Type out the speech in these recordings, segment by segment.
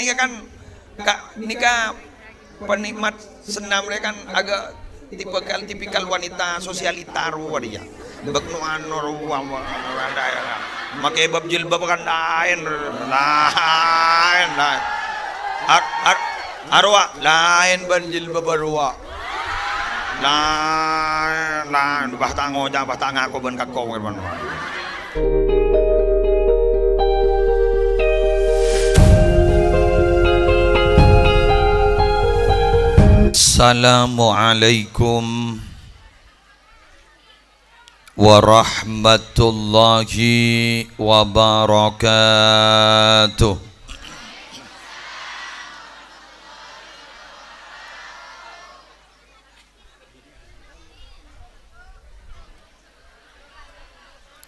ini kan kak nikah penikmat senam mereka kan agak tipikal tipikal wanita sosialita dia beknuan makai bab jilbab kan lain lain lain ar ar arwa lain ban jilbab arwa lain lain bah tangoh jangan bah tangah aku ban kau gitu kan السلام عليكم ورحمة الله وبركاته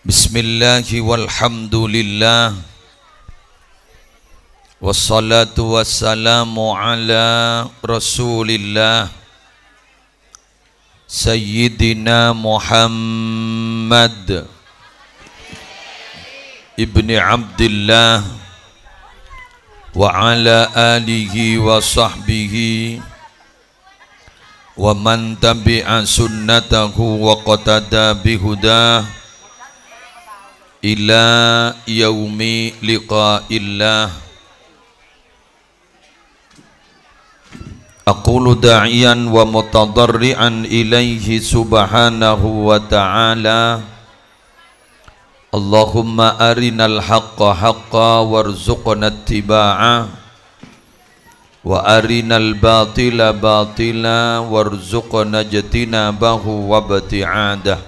بسم الله والحمد لله Wassalatu wassalamu ala rasulillah Sayyidina Muhammad Ibni Abdullah Wa ala alihi wa sahbihi Wa man tabi'a sunnatahu wa qatada bihudah Ila yaumi أقول داعيا ومتضرعا إليه سبحانه وتعالى اللهم أرنا الحق حقا وارزقنا اتباعه وأرنا الباطل باطلا وارزقنا اجتنابه وابتعاده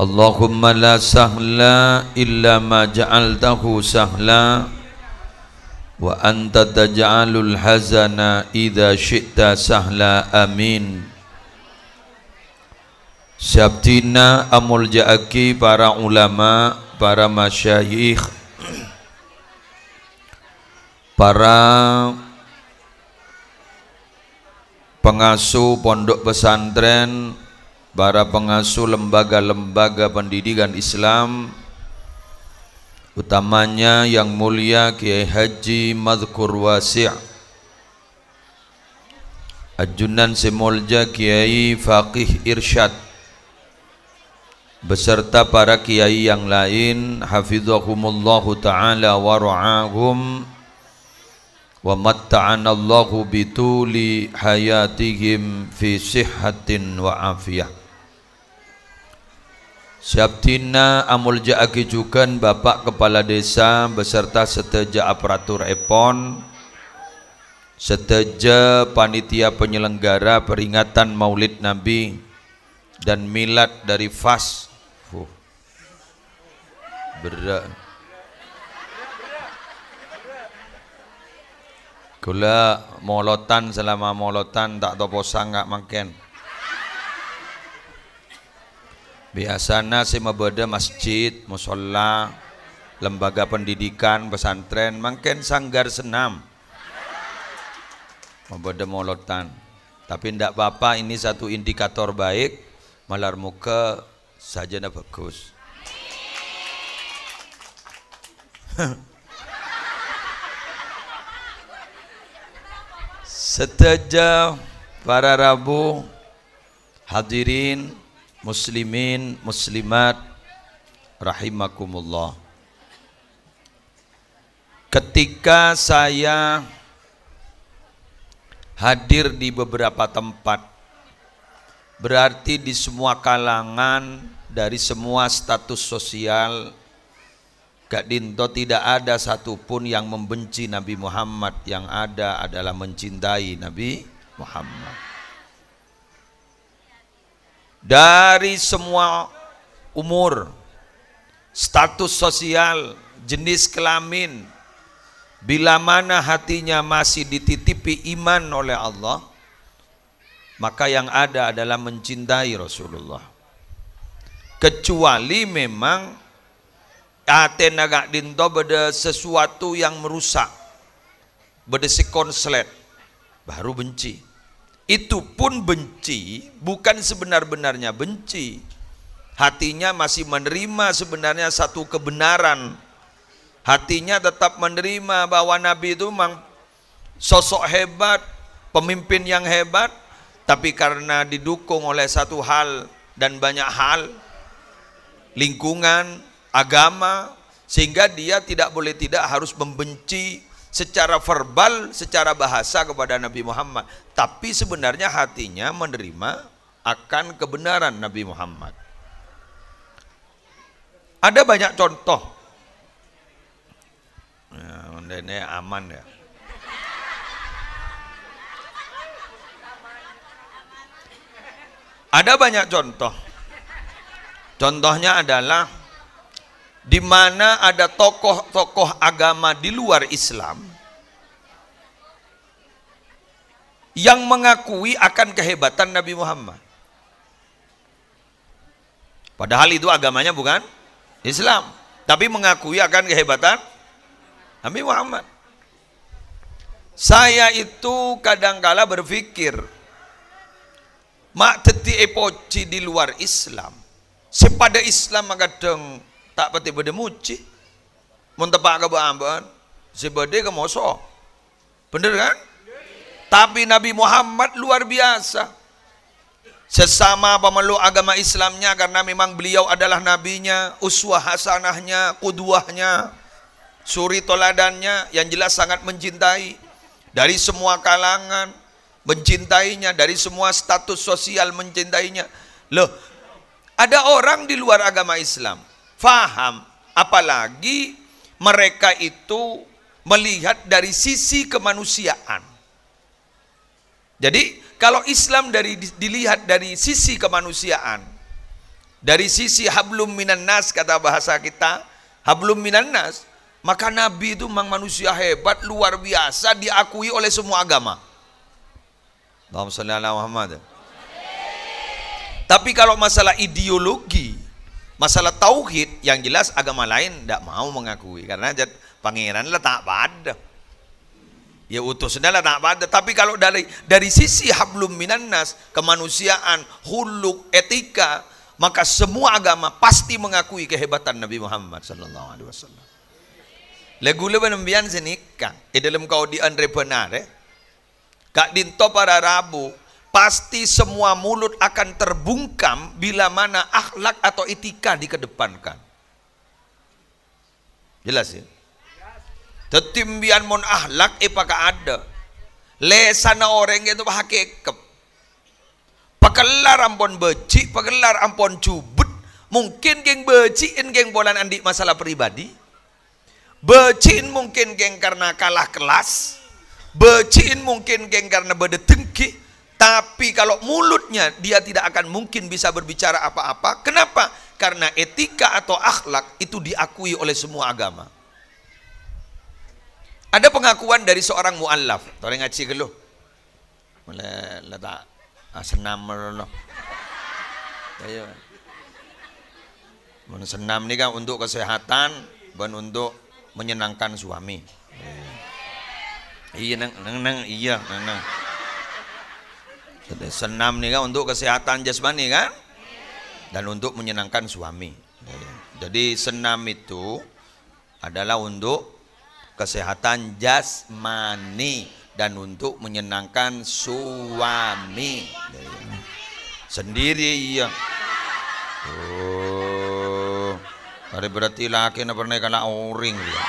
اللهم لا سهلا إلا ما جعلته سهلا wa anta taj'alul hazana idza syi'ta sahla amin Syabtina amul ja'aki para ulama para masyayikh para pengasuh pondok pesantren para pengasuh lembaga-lembaga pendidikan Islam utamanya yang mulia Kiai Haji Madhkur Wasi' Ajunan Semolja Kiai Faqih Irsyad beserta para kiai yang lain hafizahumullahu taala wa ra'ahum wa matta'anallahu bituli hayatihim fi sihhatin wa afiyah Siap Syabtina Amulja juga Bapak Kepala Desa beserta seteja aparatur EPON seteja panitia penyelenggara peringatan Maulid Nabi dan milad dari FAS Fuh. berat gula molotan selama molotan tak topo sangat makin. biasanya sih mabada masjid musola lembaga pendidikan pesantren mungkin sanggar senam mabada molotan tapi tidak apa-apa ini satu indikator baik malar muka saja na bagus setajam para Rabu hadirin muslimin muslimat rahimakumullah ketika saya hadir di beberapa tempat berarti di semua kalangan dari semua status sosial Kak Dinto tidak ada satupun yang membenci Nabi Muhammad yang ada adalah mencintai Nabi Muhammad dari semua umur, status sosial, jenis kelamin, bila mana hatinya masih dititipi iman oleh Allah, maka yang ada adalah mencintai Rasulullah. Kecuali memang atenaga dinto beda sesuatu yang merusak, beda sekonslet, baru benci itu pun benci, bukan sebenar-benarnya benci. Hatinya masih menerima sebenarnya satu kebenaran. Hatinya tetap menerima bahwa Nabi itu memang sosok hebat, pemimpin yang hebat, tapi karena didukung oleh satu hal dan banyak hal, lingkungan, agama, sehingga dia tidak boleh tidak harus membenci secara verbal, secara bahasa kepada Nabi Muhammad, tapi sebenarnya hatinya menerima akan kebenaran Nabi Muhammad. Ada banyak contoh. Ya, ini aman ya. Ada banyak contoh. Contohnya adalah di mana ada tokoh-tokoh agama di luar Islam yang mengakui akan kehebatan Nabi Muhammad. Padahal itu agamanya bukan Islam, tapi mengakui akan kehebatan Nabi Muhammad. Saya itu kadangkala berpikir, mak teti epoci di luar Islam, sepada Islam agadeng tak pati bade muci mun tepak ke amban si bade ke moso bener kan tapi Nabi Muhammad luar biasa sesama pemeluk agama Islamnya karena memang beliau adalah nabinya uswah hasanahnya kuduahnya suri toladannya yang jelas sangat mencintai dari semua kalangan mencintainya dari semua status sosial mencintainya loh ada orang di luar agama Islam faham. Apalagi mereka itu melihat dari sisi kemanusiaan. Jadi kalau Islam dari dilihat dari sisi kemanusiaan, dari sisi hablum minan nas kata bahasa kita, hablum minan nas, maka Nabi itu memang manusia hebat, luar biasa, diakui oleh semua agama. Allahumma salli Muhammad. Tapi kalau masalah ideologi, Masalah tauhid yang jelas agama lain tidak mau mengakui karena pangeran lah tak pada. Ya utusnya lah tak pada. Tapi kalau dari dari sisi hablum minannas kemanusiaan, huluk, etika, maka semua agama pasti mengakui kehebatan Nabi Muhammad sallallahu alaihi wasallam. Lagu le penembian sini kan, eh dalam kau di benar eh. Kak dinto para Rabu Pasti semua mulut akan terbungkam bila mana akhlak atau etika dikedepankan. Jelas ya? Tetimbian mon akhlak apakah eh, ada. Lesana orang itu hakikep. Pekelar ampun beci, pekelar ampun cubut. Mungkin geng beciin geng bolan andi masalah pribadi. Becin mungkin geng karena kalah kelas. Becin mungkin geng karena beda tapi kalau mulutnya dia tidak akan mungkin bisa berbicara apa-apa. Kenapa? Karena etika atau akhlak itu diakui oleh semua agama. Ada pengakuan dari seorang muallaf. Tolong ngaji geluh. Mulai letak ah, senam merono. Ayo. Senam ini kan untuk kesehatan dan untuk menyenangkan suami. Iya. iya neng, neng neng, iya neng. neng senam nih kan untuk kesehatan jasmani kan dan untuk menyenangkan suami jadi senam itu adalah untuk kesehatan jasmani dan untuk menyenangkan suami sendiri iya oh hari berarti laki nak pernah kena oring ya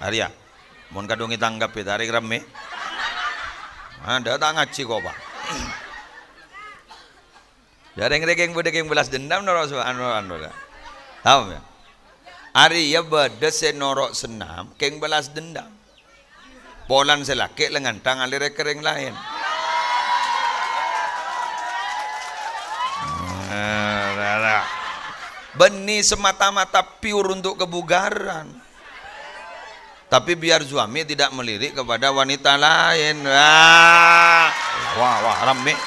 Arya Mun kadungi tanggap ya tarik rame. Ada tak ngaji kok pak. Dari ya, ngerekeng budekeng belas dendam noro subhanallah. Tahu ya? Ari ya badese norok senam, keng belas dendam. Polan selaki lengan tangan lirek kering lain. Nah, Benih semata-mata pure untuk kebugaran tapi biar suami tidak melirik kepada wanita lain wah wah, wah rame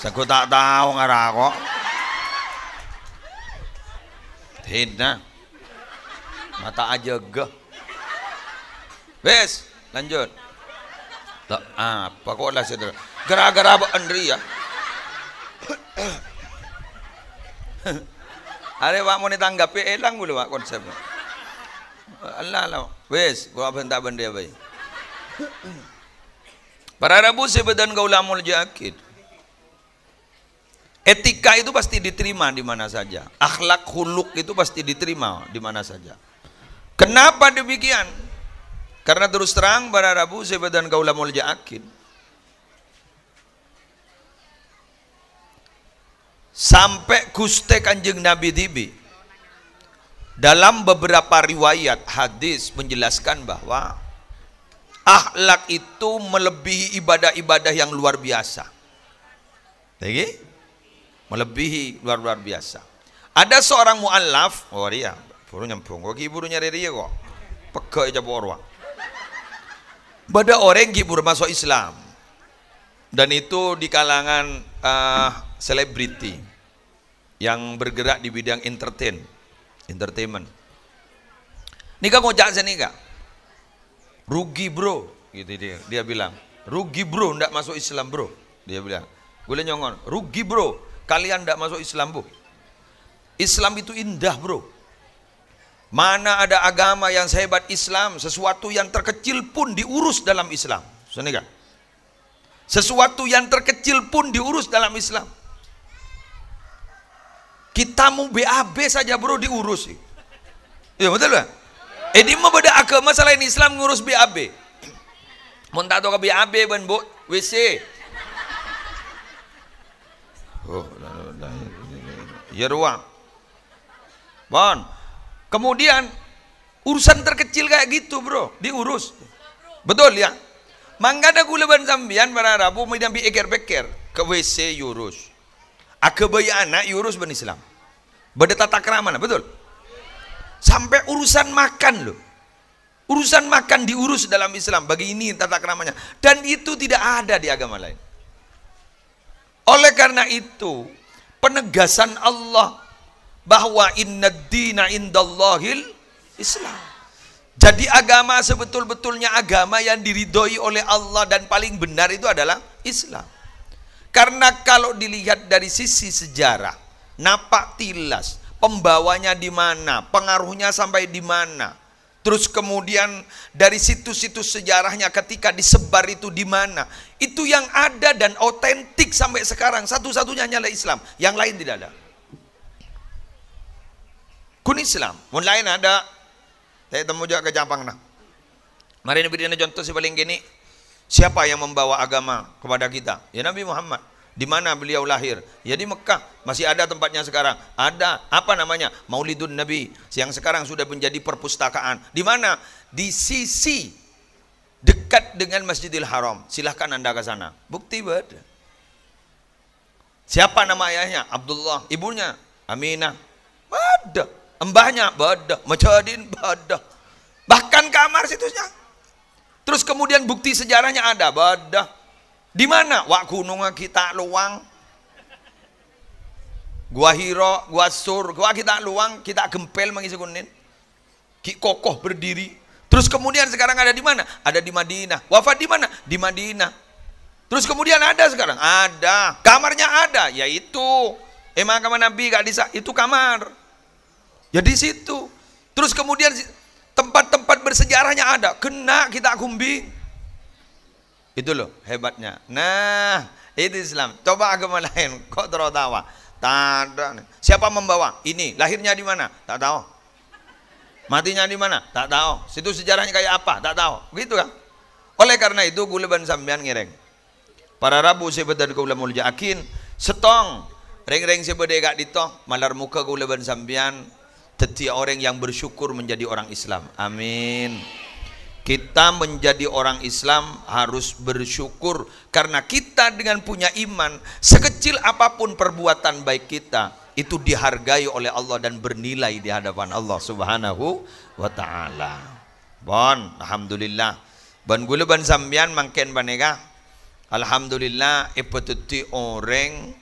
saya tak tahu ngarah kok hina mata aja ge wes lanjut tak apa kok lah saya gara-gara apa Andri ya hari pak mau ditanggapi elang dulu pak konsepnya Allah lah, Wes, apa entah benda bayi. Para Rabu sebedan gaulamul jakid. Etika itu pasti diterima di mana saja. Akhlak huluk itu pasti diterima di mana saja. Kenapa demikian? Karena terus terang para Rabu sebedan gaulamul jakid. Sampai guste kanjeng Nabi Dibi dalam beberapa riwayat hadis menjelaskan bahwa akhlak itu melebihi ibadah-ibadah yang luar biasa. melebihi luar luar biasa. Ada seorang mualaf, oh dia, buru nyempung, kok ibu nyari dia kok, pegawai jabu orang. Bada orang ibu masuk Islam, dan itu di kalangan eh, selebriti uh, yang bergerak di bidang entertain entertainment nikah mau jalan sini, nikah rugi bro gitu dia dia bilang rugi bro ndak masuk Islam bro dia bilang gue nyongon rugi bro kalian ndak masuk Islam bu Islam itu indah bro mana ada agama yang sehebat Islam sesuatu yang terkecil pun diurus dalam Islam Senegal sesuatu yang terkecil pun diurus dalam Islam kita mau BAB saja bro diurus. Ya betul lah. Eh mau beda agama selain Islam ngurus BAB. Mau tak tahu ke BAB ban bu WC. Oh, ya ruang. Bon. Kemudian urusan terkecil kayak gitu bro diurus. Betul ya. Mangga ada gula ban sambian para Rabu medan bi eker beker ke WC urus anak yurus ben Islam beda tata keramana betul sampai urusan makan loh urusan makan diurus dalam Islam bagi ini tata keramanya dan itu tidak ada di agama lain oleh karena itu penegasan Allah bahwa inna dina indallahil Islam jadi agama sebetul-betulnya agama yang diridhoi oleh Allah dan paling benar itu adalah Islam karena kalau dilihat dari sisi sejarah, napak tilas, pembawanya di mana, pengaruhnya sampai di mana. Terus kemudian dari situs-situs sejarahnya ketika disebar itu di mana. Itu yang ada dan otentik sampai sekarang. Satu-satunya hanyalah Islam, yang lain tidak ada. Kun Islam, mun lain ada. Saya temu juga ke Jampang nah. Mari ini contoh si paling gini. Siapa yang membawa agama kepada kita? Ya Nabi Muhammad. Di mana beliau lahir? Ya di Mekah. Masih ada tempatnya sekarang. Ada apa namanya? Maulidun Nabi yang sekarang sudah menjadi perpustakaan. Di mana? Di sisi dekat dengan Masjidil Haram. Silahkan Anda ke sana. Bukti berada. Siapa nama ayahnya? Abdullah. Ibunya? Aminah. Ada. Embahnya? Ada. Majadin? Ada. Bahkan kamar situsnya Terus kemudian bukti sejarahnya ada, badah. Di mana? Wak gunung kita luang. Gua Hiro, gua Sur, gua kita luang, kita gempel mengisi kunin. Ki kokoh berdiri. Terus kemudian sekarang ada di mana? Ada di Madinah. Wafat di mana? Di Madinah. Terus kemudian ada sekarang? Ada. Kamarnya ada, yaitu emang eh, kamar Nabi gak bisa, itu kamar. Ya situ. Terus kemudian tempat-tempat bersejarahnya ada kena kita kumbi itu loh hebatnya nah itu Islam coba agama lain kok terotawa? tak siapa membawa ini lahirnya di mana tak tahu matinya di mana tak tahu situ sejarahnya kayak apa tak tahu gitu kan oleh karena itu guleban Sambian ngireng para rabu sebetar gula mulja akin setong reng-reng sebede gak ditong malar muka guleban Sambian. Teti orang yang bersyukur menjadi orang Islam amin kita menjadi orang Islam harus bersyukur karena kita dengan punya iman sekecil apapun perbuatan baik kita itu dihargai oleh Allah dan bernilai di hadapan Allah Subhanahu wa taala. Bon, alhamdulillah. Ban gula ban sambian mangken banega. Alhamdulillah ipetuti orang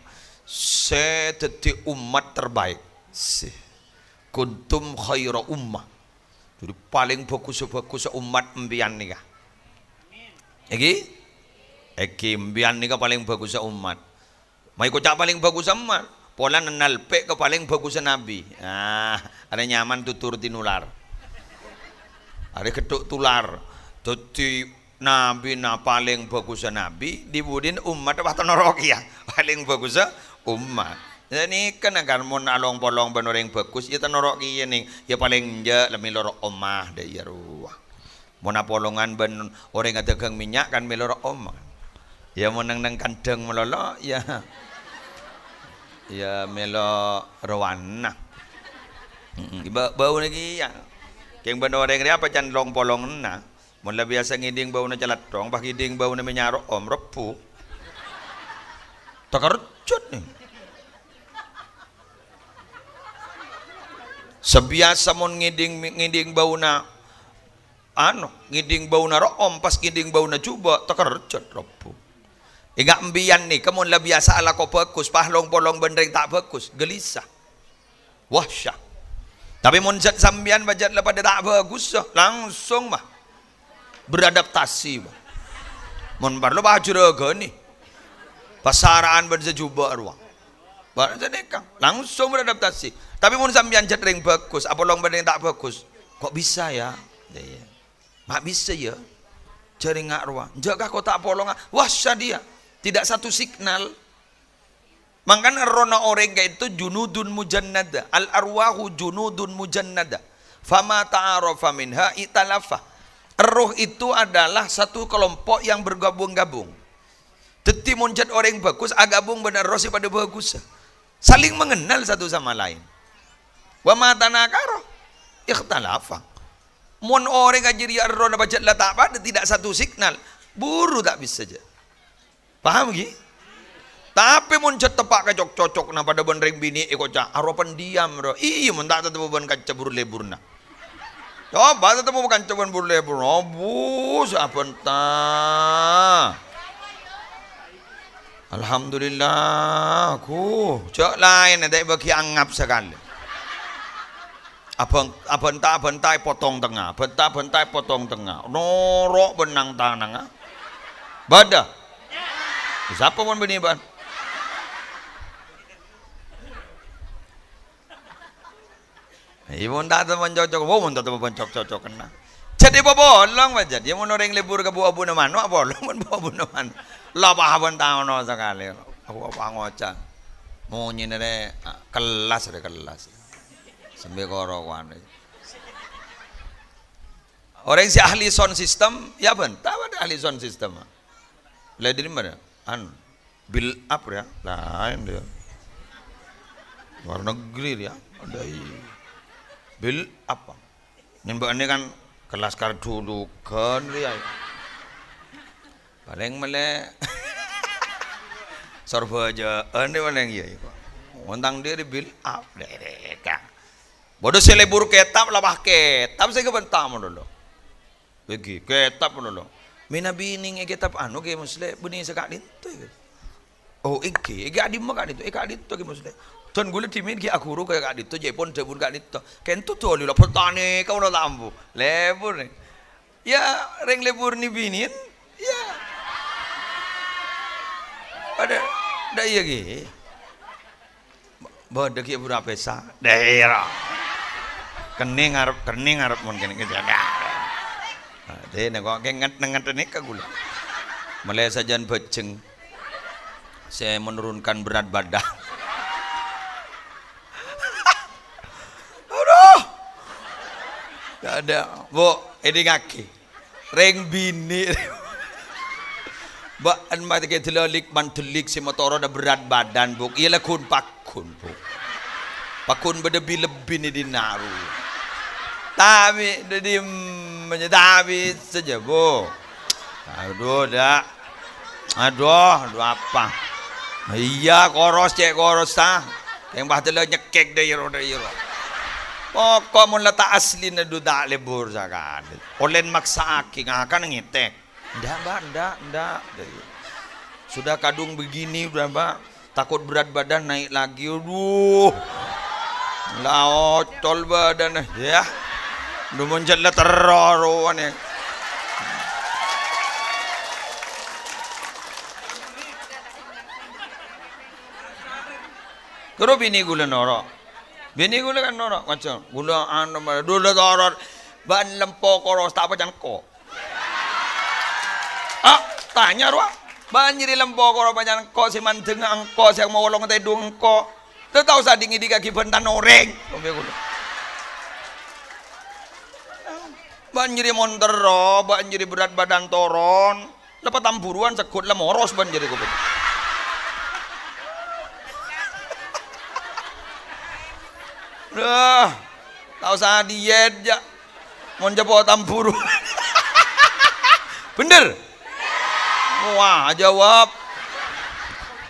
seteti umat terbaik. Sih kuntum khaira ummah jadi paling bagus-bagus umat mbian nikah iki iki mbian nikah paling bagus umat mai kocak paling bagus umat pola nenal pe ke paling bagus nabi ah ada nyaman tutur tinular ada ketuk tular jadi nabi na paling bagus nabi dibudin umat wah ya paling bagus umat jadi kena kan mau along polong yang bagus ya tenorok iya nih, ya paling je lebih lorok omah deh ya ruah. Mau apolongan ben orang ada geng minyak kan melorok omah. Ya mau neng neng kandang melolo ya ya melo rawana. Iba Bau lagi ya. Keng ben orang apa jangan long polong na. Mun lebih biasa ngiding bau na celat dong, pak ngiding bau na minyak om repu. Takarut cut nih. sebiasa mon ngiding ngiding bauna ano ngiding bauna room pas ngiding bauna cuba tekerjot robu ingat embian nih kamu lah biasa ala kau bagus pahlong polong bendering tak bagus gelisah wahsyah tapi mon zat sambian bajat lah pada tak bagus ah. langsung mah beradaptasi mon mun perlu baju rega pasaran pasaraan berjejuba ruang Baru saja nikah, kan. langsung beradaptasi. Tapi mun sampean cedering bagus, apa lomba yang tak bagus? Kok bisa ya? Iya. iya. Mak bisa ya. Jaring ruang. Jaga kota polong. Wah dia. Tidak satu signal. Makan rona orang itu junudun mujannada. Al arwahu junudun mujannada. Fama ta'arofa minha italafa. Roh itu adalah satu kelompok yang bergabung-gabung. Teti muncat orang bagus, agabung benar roh pada bagus. Saling mengenal satu sama lain. Wa ma tanakaro ikhtalafa. Mun orang gajiri arro na baca tak pada tidak satu signal, buru tak bisa saja. Paham gini? Tapi mun tepak kacok cocok na pada ring bini eko cah aro pendiam ro. Iya mun tak tetep ben kaca buru leburna. Coba tetep bukan cuman buru leburna. Oh, bus apa entah. Alhamdulillah aku cok lain nanti bagi anggap sekali abang abentai bentai potong tengah bentai bentai potong tengah norok benang tanang. bada siapa pun benih ban Ibu tak teman cocok, mau tak teman cocok cocok kena jadi bolong aja dia mau noreng libur ke buah buah mana wah bolong pun buah buah naman lah pun tahu no sekali aku apa ngocang mau nyinere ah, kelas deh kelas orang korokan orang si ahli sound system ya ben tahu ada ahli sound system lah di mana an bill up ya lain dia luar negeri ya ada bill apa? Nembak ini kan Kelas dulu kan riya. Paling mele meneh aja ini paling iya iku. Iya, Untang diri bil up mereka Bodoh selebur kitab labah ketap saya kebentam dulu. Begi ketap dulu. Mina bining e anu ge musle bening sekak itu ya, Oh iki, iki adi makak itu iki adi tu ke musle. Tuan gula timin ki aku kaya kak dito pon tebun kak dito tu tuh lila pertane kau no lambu lebur nih ya reng lebur ni binin ya ada ada iya ki bodoh ki berapa sa daerah kening harap kening harap mungkin gitu ya nah, Deh, nego kengat nengat kak gula Malaysia jangan beceng. Saya menurunkan berat badan. Gak ada. Bu, ini ngaki. Reng bini. Baan mati ke telolik mantelik si motoro ada berat badan bu. Ialah kun pakun bu. Pakun berdebi lebih di dinaru. Tapi jadi menyetapi saja bu. Aduh dah. Aduh, aduh apa? Iya koros cek koros sah. Yang bah telo nyekek deh yero deh Oh, kok mo lata asli na duda libur sa kadit. Olen maksaki nga ka nangitek. Nda ba, nda, nda. Sudah kadung begini udah ba. Takut berat badan naik lagi. Aduh. tol badan. Ya. muncul lah teroroan ya. Kero gula norok. Bini gula kan nono macam Gula anu dulu doror ban lempo koros tak pacan Ah, tanya ruah. Ban nyiri lempo koros banyak ko si manteng angko si mau wolong tadi ko. Tuh tau sadingi di kaki bentan oreng. gula. Ban montero, ban berat badan toron. Lepas tamburuan sekut lemoros ban gue. kubur. Duh, tak usah diet ya. Mau jepok tamburu. Bener? Wah, jawab.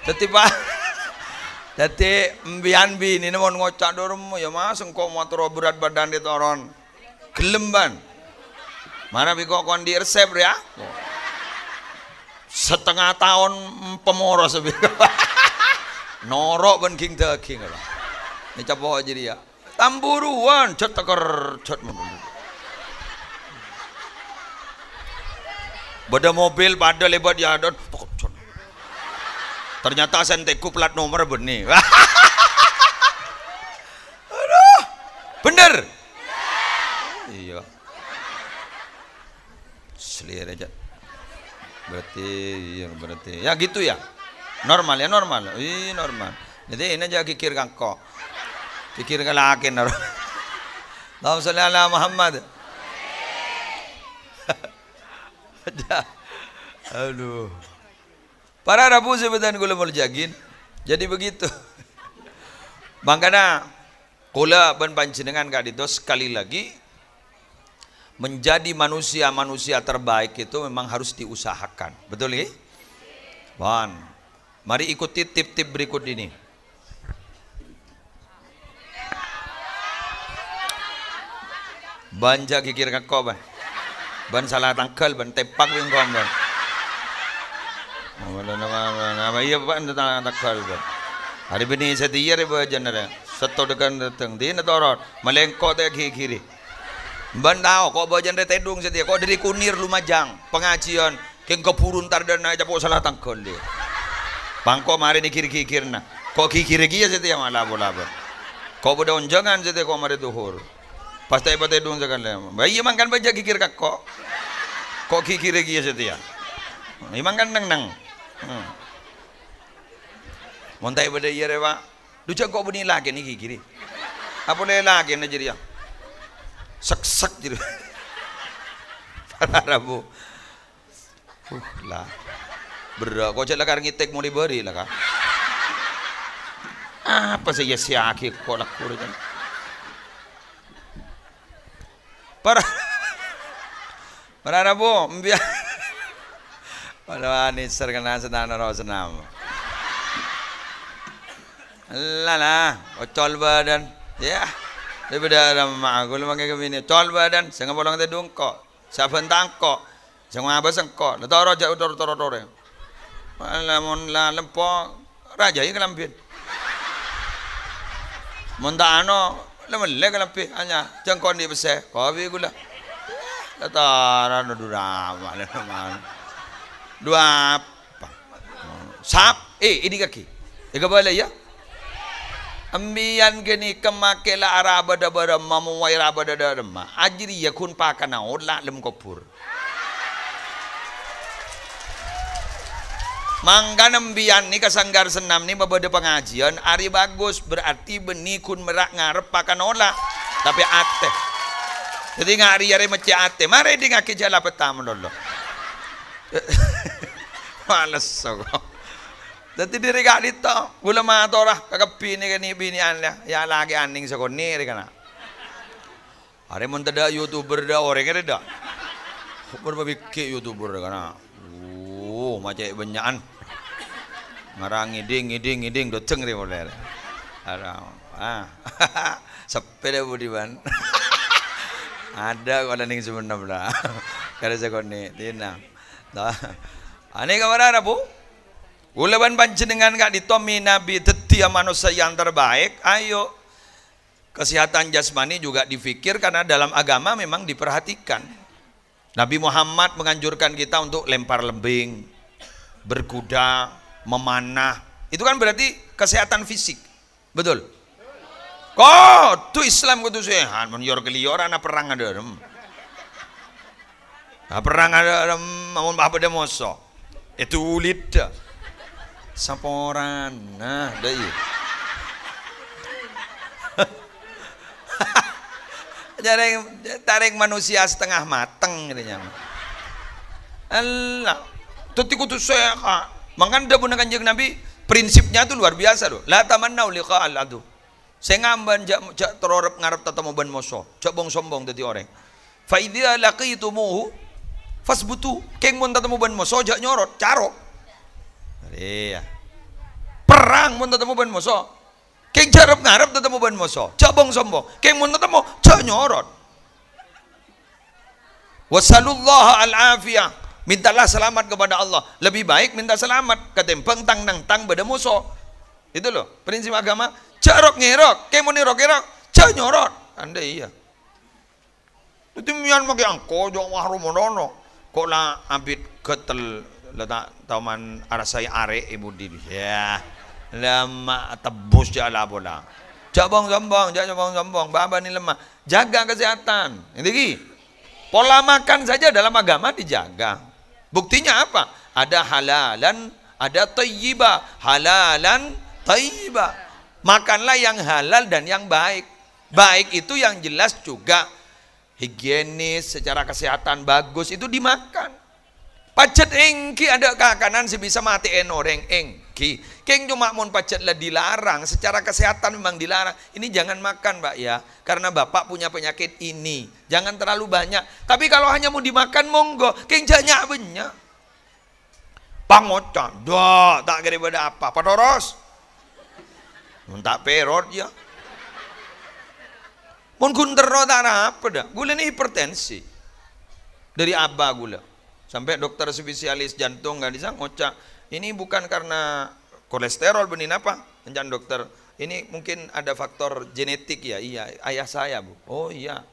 Jadi Pak, jadi mbian bi ini mau ngocak dorong ya mas, engkau motor berat badan di toron, gelemban. Mana bi kok di resep ya? Setengah tahun pemoros sebiko. Norok ben terking the king Ini jadi ya tamburuan jot teker jot Beda mobil pada lebat ya ada ternyata senteku plat nomor benih aduh bener iya selir aja berarti iya berarti ya gitu ya normal ya normal iya normal jadi ini aja kikir kangkok Pikirkan Allahumma salli ala Muhammad. Aduh. Para Rabu sebutan kula muljakin. Jadi begitu. Makanya kula ben panjenengan kak Dito sekali lagi menjadi manusia-manusia terbaik itu memang harus diusahakan. Betul ya? Wan. Mari ikuti tip-tip berikut ini. banja kikir kekok ban ban salah tangkal ban tepak wing ban wala nama nama iya ban salah tangkal ban hari ini saya re bajan re satu dekat datang di netorot melengkot ya kikiri Bandau kok bajan teh tedung setia kok dari kunir lumajang pengajian keng kepurun tar dan aja kok salah tangkal dia pangko mari ni kiri kikir na kok kikir kia ya setia malah bola ban kok bodoh jangan setia kok mari tuhur Pastai-pastai dong sekalian. Bayi iya, makan baca kikir kak Kok kikir lagi setia. Imang ya? iya, kan neng neng. Hmm. Montai pada iya rewa. Ducak kok bunyi lagi nih kikiri. Apa le lagi nih jadi ya? Sek sek jadi. Para rabu. Uh lah. Berat kau cek lagi ngitek mau diberi lah kak. Apa sih ya si akhir kau lakukan? Para Para na po, mbiya. Palawani sargana sa dana rosanam. Lala, o oh, tol badan. Ya. ma ramma gulo ke bini tol badan. Sanga bolong te dungko. Sa bentang ko. Sanga basang ko. toro ja utor toro tore. mon la lempo raja yung ya, kalambin. Mundano Lemele kelepi hanya jengkon di beseh kopi gula. Tataran udah ramah lemah. Dua apa? Sap, eh ini kaki. Ika boleh ya? Ambiyan geni kemakela arabada bara mamu wairabada darma. Ajri yakun pakana nah, odla lem kopur. Mangga bian nih kasanggar senam nih babade pengajian ari bagus berarti benih kun merak ngarep pakan ola tapi ate jadi ngari yari macam ate mari di ngaki jala petam dulu males sok jadi diri gak dito gula matorah kakak ke kini bini anda ya lagi aning sekon niri kana hari mun tada youtuber da orang kira da ke youtuber kana uh macam banyakan ngarang ngiding ngiding ngiding doceng ri model arang ah sepele budiman ada kau ning sebenarnya kerja koni tina ane kamara bu Ulaban panjenengan kak ditomi Nabi tetia manusia yang terbaik. Ayo kesehatan jasmani juga difikir karena dalam agama memang diperhatikan. Nabi Muhammad menganjurkan kita untuk lempar lembing, berkuda, memanah. Itu kan berarti kesehatan fisik. Betul? Kok tuh Islam kudu sehat, mun yor kelior ana perang ada apa perang ada dem, mun apa de moso. Itu ulit. Saporan. Nah, deui. tarik, tarik manusia setengah mateng gitu Allah. Tadi tu sehat. Makanya dapun jeng Nabi prinsipnya itu luar biasa loh. La tamannau allah adu. Saya ngamban jak jak terorep ngarep tata ban moso. Jak bong sombong dadi orang. Fa idza Fas fasbutu. Keng mon tata ban moso jak nyorot, carok. Iya. Perang mon tata ban moso. Keng jarep ngarep tata ban moso. Jak bong sombong. Keng mon tata jak nyorot. Wasallallahu al-afiyah. Mintalah selamat kepada Allah. Lebih baik minta selamat. Ketempeng tang nang tang beda musuh. Itu loh prinsip agama. Carok ngerok, kemoni rok ngerok, cah nyorot. Anda iya. Itu mian makai angko jauh mahrum monono. Kok lah ketel letak taman arah saya are ibu diri. Ya, lama tebus jala bola. Cabang sombong, cabang sombong, baba ini lemah. Jaga kesehatan. Ini Pola makan saja dalam agama dijaga. Buktinya apa? Ada halalan, ada tayyiba. Halalan, tayyiba. Makanlah yang halal dan yang baik. Baik itu yang jelas juga higienis, secara kesehatan bagus itu dimakan. Pacet engki ada kakanan si bisa mati enoreng eng lagi. Keng cuma mau pacet lah dilarang, secara kesehatan memang dilarang. Ini jangan makan mbak ya, karena bapak punya penyakit ini. Jangan terlalu banyak. Tapi kalau hanya mau dimakan monggo, keng jangan banyak. Pangocan, doh tak kira pada apa, padoros. tak perot ya. Mun kuntero tak apa dah. Gula ini hipertensi. Dari abah gula. Sampai dokter spesialis jantung gak bisa ah, ngocak ini bukan karena kolesterol benin apa? Encan dokter. Ini mungkin ada faktor genetik ya. Iya, ayah saya, Bu. Oh iya.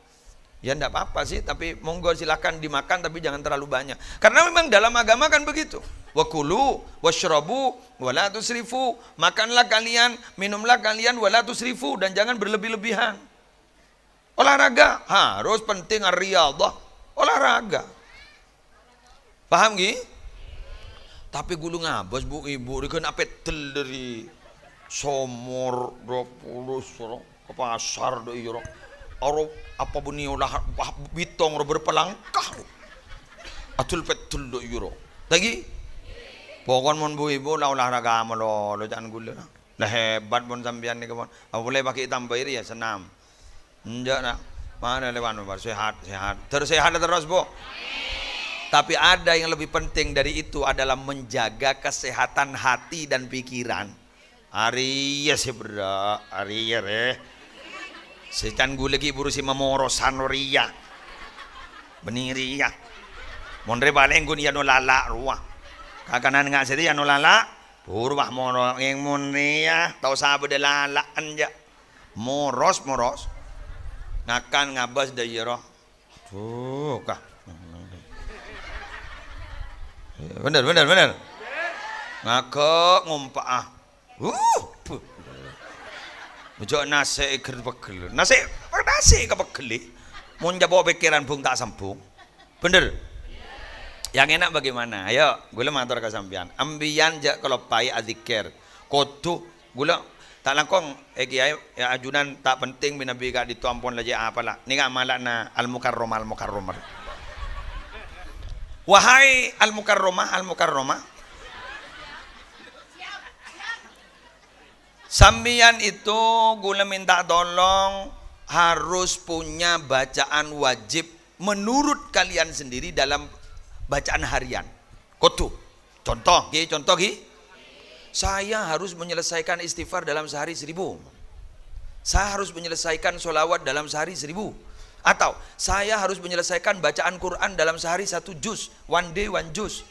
Ya enggak apa-apa sih, tapi monggo silakan dimakan tapi jangan terlalu banyak. Karena memang dalam agama kan begitu. Wakulu, washrabu, wala tusrifu. Makanlah kalian, minumlah kalian, wala tusrifu dan jangan berlebih-lebihan. Olahraga harus penting riyadhah. Olahraga. Paham gih? tapi gulu bos bu ibu rika nak petel dari somor puluh sorong ke pasar do iyo aro apa bunyi ulah bitong ro kah atul petel do iyo lagi pokon mon bu ibu lah olahraga mo lo lo jangan gulu lah lah hebat mon sambian nih kawan Aku boleh pakai tambahin ya senam enggak nak mana lewan sehat sehat tersehat terus bu Amin. Tapi ada yang lebih penting dari itu adalah menjaga kesehatan hati dan pikiran. ya sih bro, ya reh. Setan gue lagi buru si ria. Beniri Beniria. Mondre baleng gue iya no lala ruah. Kakanan nggak sedih ya no lala. Purwah moro yang ya. Tau sabu de lala anja. Moros moros. Ngakan ngabas de yero. Iya Tuh kah. Iya, bener bener bener. Ngagok ngumpak ah. Uh. Mujuk nasi ger pegel. Nasi nasi pegel. Mun bawa pikiran bung tak sambung. Bener. Yang enak bagaimana? Ayo, gula matur ke sampean. Ambian jak kelepai adzikir. koto gula tak langkong eki eh, ya ajunan tak penting bika ka dituampon lagi apalah. Ni ka malak na al mukarrom al Wahai Al-Mukarromah, Al-Mukarromah. Sambian itu gula minta tolong harus punya bacaan wajib menurut kalian sendiri dalam bacaan harian. Kutu. Contoh, gih, contoh gih. Saya harus menyelesaikan istighfar dalam sehari seribu. Saya harus menyelesaikan sholawat dalam sehari seribu atau saya harus menyelesaikan bacaan Quran dalam sehari satu juz, one day one juz.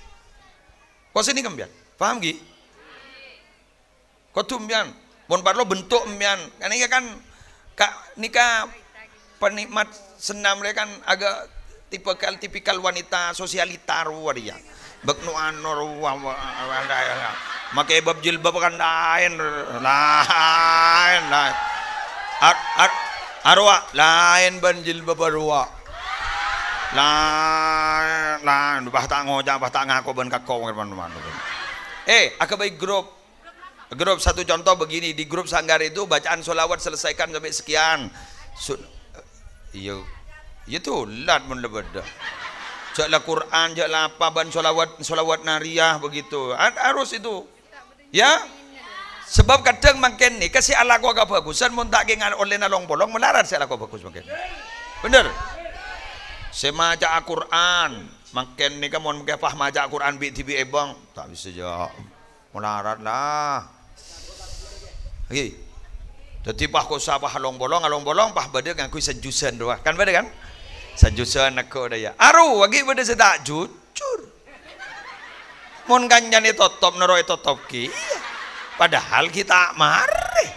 Kau sini kembian, kan, paham gi? Kau tuh mian, mon parlo bentuk mian. kan ini kan kak nikah penikmat senam mereka kan agak tipikal tipikal wanita sosialita waria. Bek anor anor Makai bab jilbab kan lain, lain, lain arwa lain banjil jilbab arwa lain lain bah tak ngojak bah tak ngaku ban kakau teman-teman eh aku baik grup grup satu contoh begini di grup sanggar itu bacaan solawat selesaikan sampai sekian so, iya iya tuh lat pun lebeda jaklah Quran jaklah apa ban solawat solawat nariah begitu harus itu ya Sebab kadang makin ni kasi ala ko ka bagusan mun tak oleh nalong bolong melarat saya ala ko bagus makin. Bener. Semaja Al-Qur'an makin ni kan mungkin makin paham aja Al-Qur'an bi tibi ebang tak bisa ja. Melarat lah. Okey. Jadi pah ko sabah long bolong along bolong pah bade ngaku kan sejusan doa. Kan bade kan? Sejusan aku ada ya. Aru lagi bade sedak jujur. Mun kan jane totop itu totop ki. Iya. Padahal kita mari.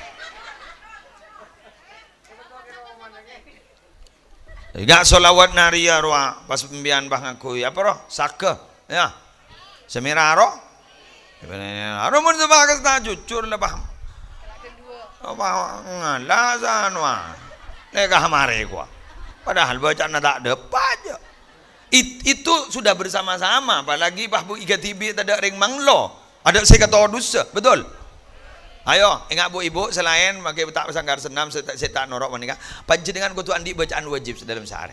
Enggak solawat naria ya, roa pas pembian bah ngakui ya, apa roh sake ya semira roh ya, roh mun sebagas ta jujur lebah apa ngalah sanwa lega hamare gua padahal bacaan tak depan aja It, itu sudah bersama-sama apalagi bah bu iga tibi tak ada ring manglo ada saya kata dosa betul Ayo, ingat bu ibu selain pakai tak sanggar senam setak tak norok menikah. dengan kutu andi bacaan wajib dalam sehari.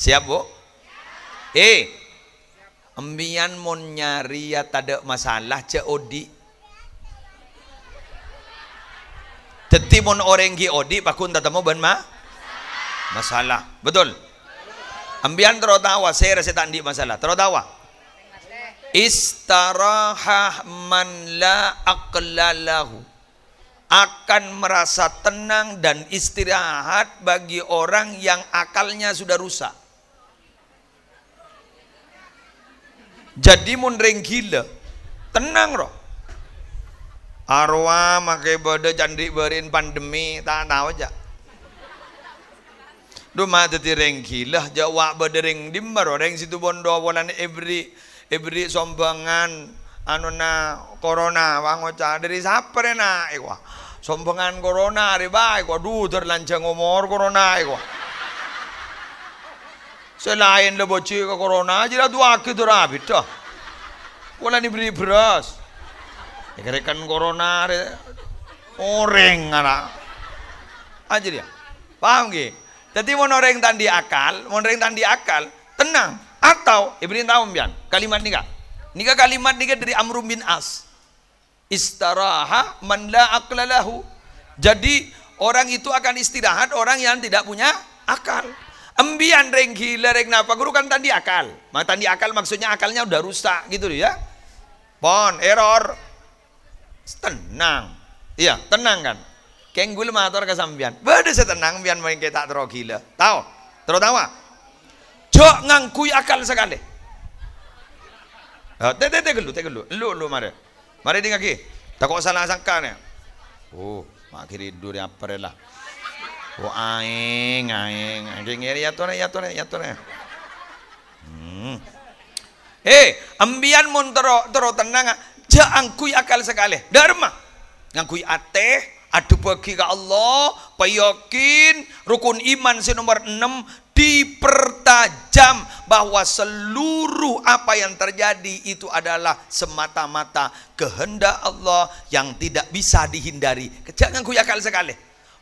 Siap bu? Ya. Eh, ambian mon nyari ya tada masalah ceodi. Teti mon orenggi odi pakun tatamu ben ma? Masalah, betul. Ambian terutawa, saya rasa di masalah. Terotawa, istarahah man la aqlalahu akan merasa tenang dan istirahat bagi orang yang akalnya sudah rusak. Jadi mundring gila, tenang roh. Arwah makai bodoh candi berin pandemi tak tahu aja. Duh mati tireng gila, jawab bodoh ring dimbar, orang situ bondo walan every ibri sombongan anu na corona bang oca dari siapa rena iku eh, sombongan corona riba bae kok duder umur corona iku eh, selain lebo cik ke corona jira dua ke rabit tuh kula diberi beri beras ikan ya, corona hari orang ana aja dia ah, paham gih jadi mau noreng tandi akal mau noreng tandi akal tenang atau Ibnu tahu bian, kalimat nikah. Nikah kalimat nikah dari Amr bin As. Istaraha man la Jadi orang itu akan istirahat orang yang tidak punya akal. Embian reng gila reng napa guru kan tadi akal. Mak tadi akal maksudnya akalnya udah rusak gitu ya. Pon error. Tenang. Iya, tenang kan. Kenggul matur kesambian. Bade tenang biar main kita terok gila. Tahu? terutama jok ngangkui akal sekali ha ah, te te te gelu te gelu lu lu mare mare dengar ki tak kok salah sangka ni oh mak kiri duri apa lah oh aing aing aing ngeri ya tuan ya tuan ya tuan hmm eh ambian mun tero tero tenang ah. ja angkui akal sekali dharma ngangkui ateh adu bagi ke Allah payokin, rukun iman si nomor 6 dipertajam bahwa seluruh apa yang terjadi itu adalah semata-mata kehendak Allah yang tidak bisa dihindari. Jangan yakal sekali.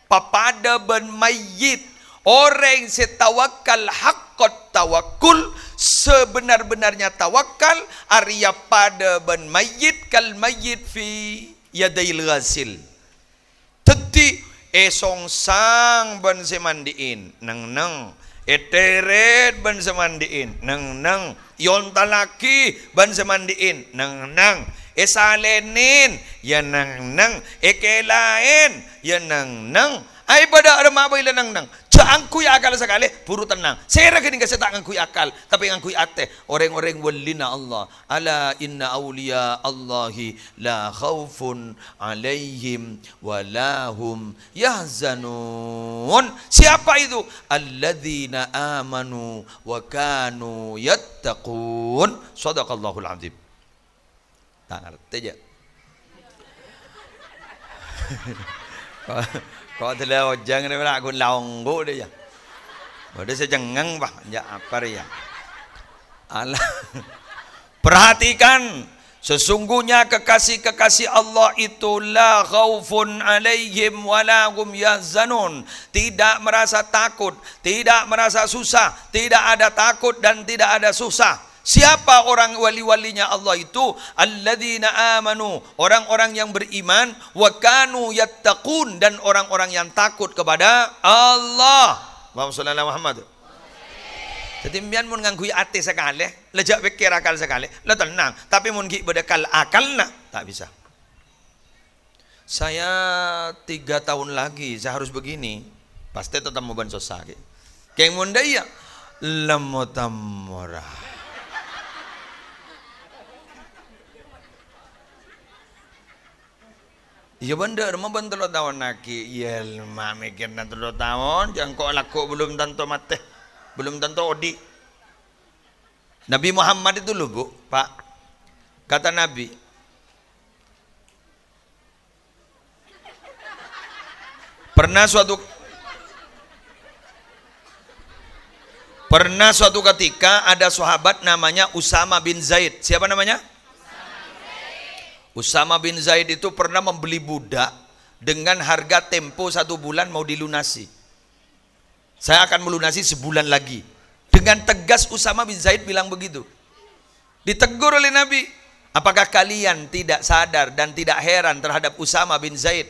Papada ben mayit. Orang setawakal hakot tawakul sebenar-benarnya tawakal arya pada ben mayit kal mayit fi yadail ghasil. Teti esong sang ben semandiin neng neng Eteret ban sa mandiin. Nang nang. Yon talaki ban sa mandiin. Nang nang. Esalenin. Yan nang nang. Ekelain. Yan nang nang. Ay bada ramabay lang nang nang. Jaangkui akal sakali, puro tanang. Sera kini kasi tak angkui akal, tapi angkui ate. Orang-orang walina Allah. Ala inna awliya Allahi la khawfun alaihim walahum yahzanun. Siapa itu? Alladzina amanu wa kanu yattaqun. Sadaqallahul azim. Tak ngerti aja. telah ojang ni aku launggu dia ya. Bodoh jengeng bah, ya apa ya. Allah. Perhatikan Sesungguhnya kekasih-kekasih Allah itu la khaufun alaihim wala hum yahzanun. Tidak merasa takut, tidak merasa susah, tidak ada takut dan tidak ada susah. Siapa orang wali-walinya Allah itu? Alladzina amanu, orang-orang yang beriman wa kanu yattaqun dan orang-orang yang takut kepada Allah. Allahumma shalli ala Muhammad. Jadi mian mun nganggui ate sekali, lejak pikir akal sekali, lo tenang. Tapi mun gi bedekal akal nak, tak bisa. Saya tiga tahun lagi, saya harus begini. Pasti tetap mau bansos sakit. Kayak mundaya, lemotamorah. Iya bener, mau lo tahun naki. Iya, mah mikir nanti tahun, jangan kok laku belum tentu mati, belum tentu odi. Nabi Muhammad itu lho bu, pak. Kata Nabi, pernah suatu pernah suatu ketika ada sahabat namanya Usama bin Zaid. Siapa namanya? Usama bin Zaid itu pernah membeli budak dengan harga tempo satu bulan mau dilunasi. Saya akan melunasi sebulan lagi. Dengan tegas Usama bin Zaid bilang begitu. Ditegur oleh Nabi. Apakah kalian tidak sadar dan tidak heran terhadap Usama bin Zaid?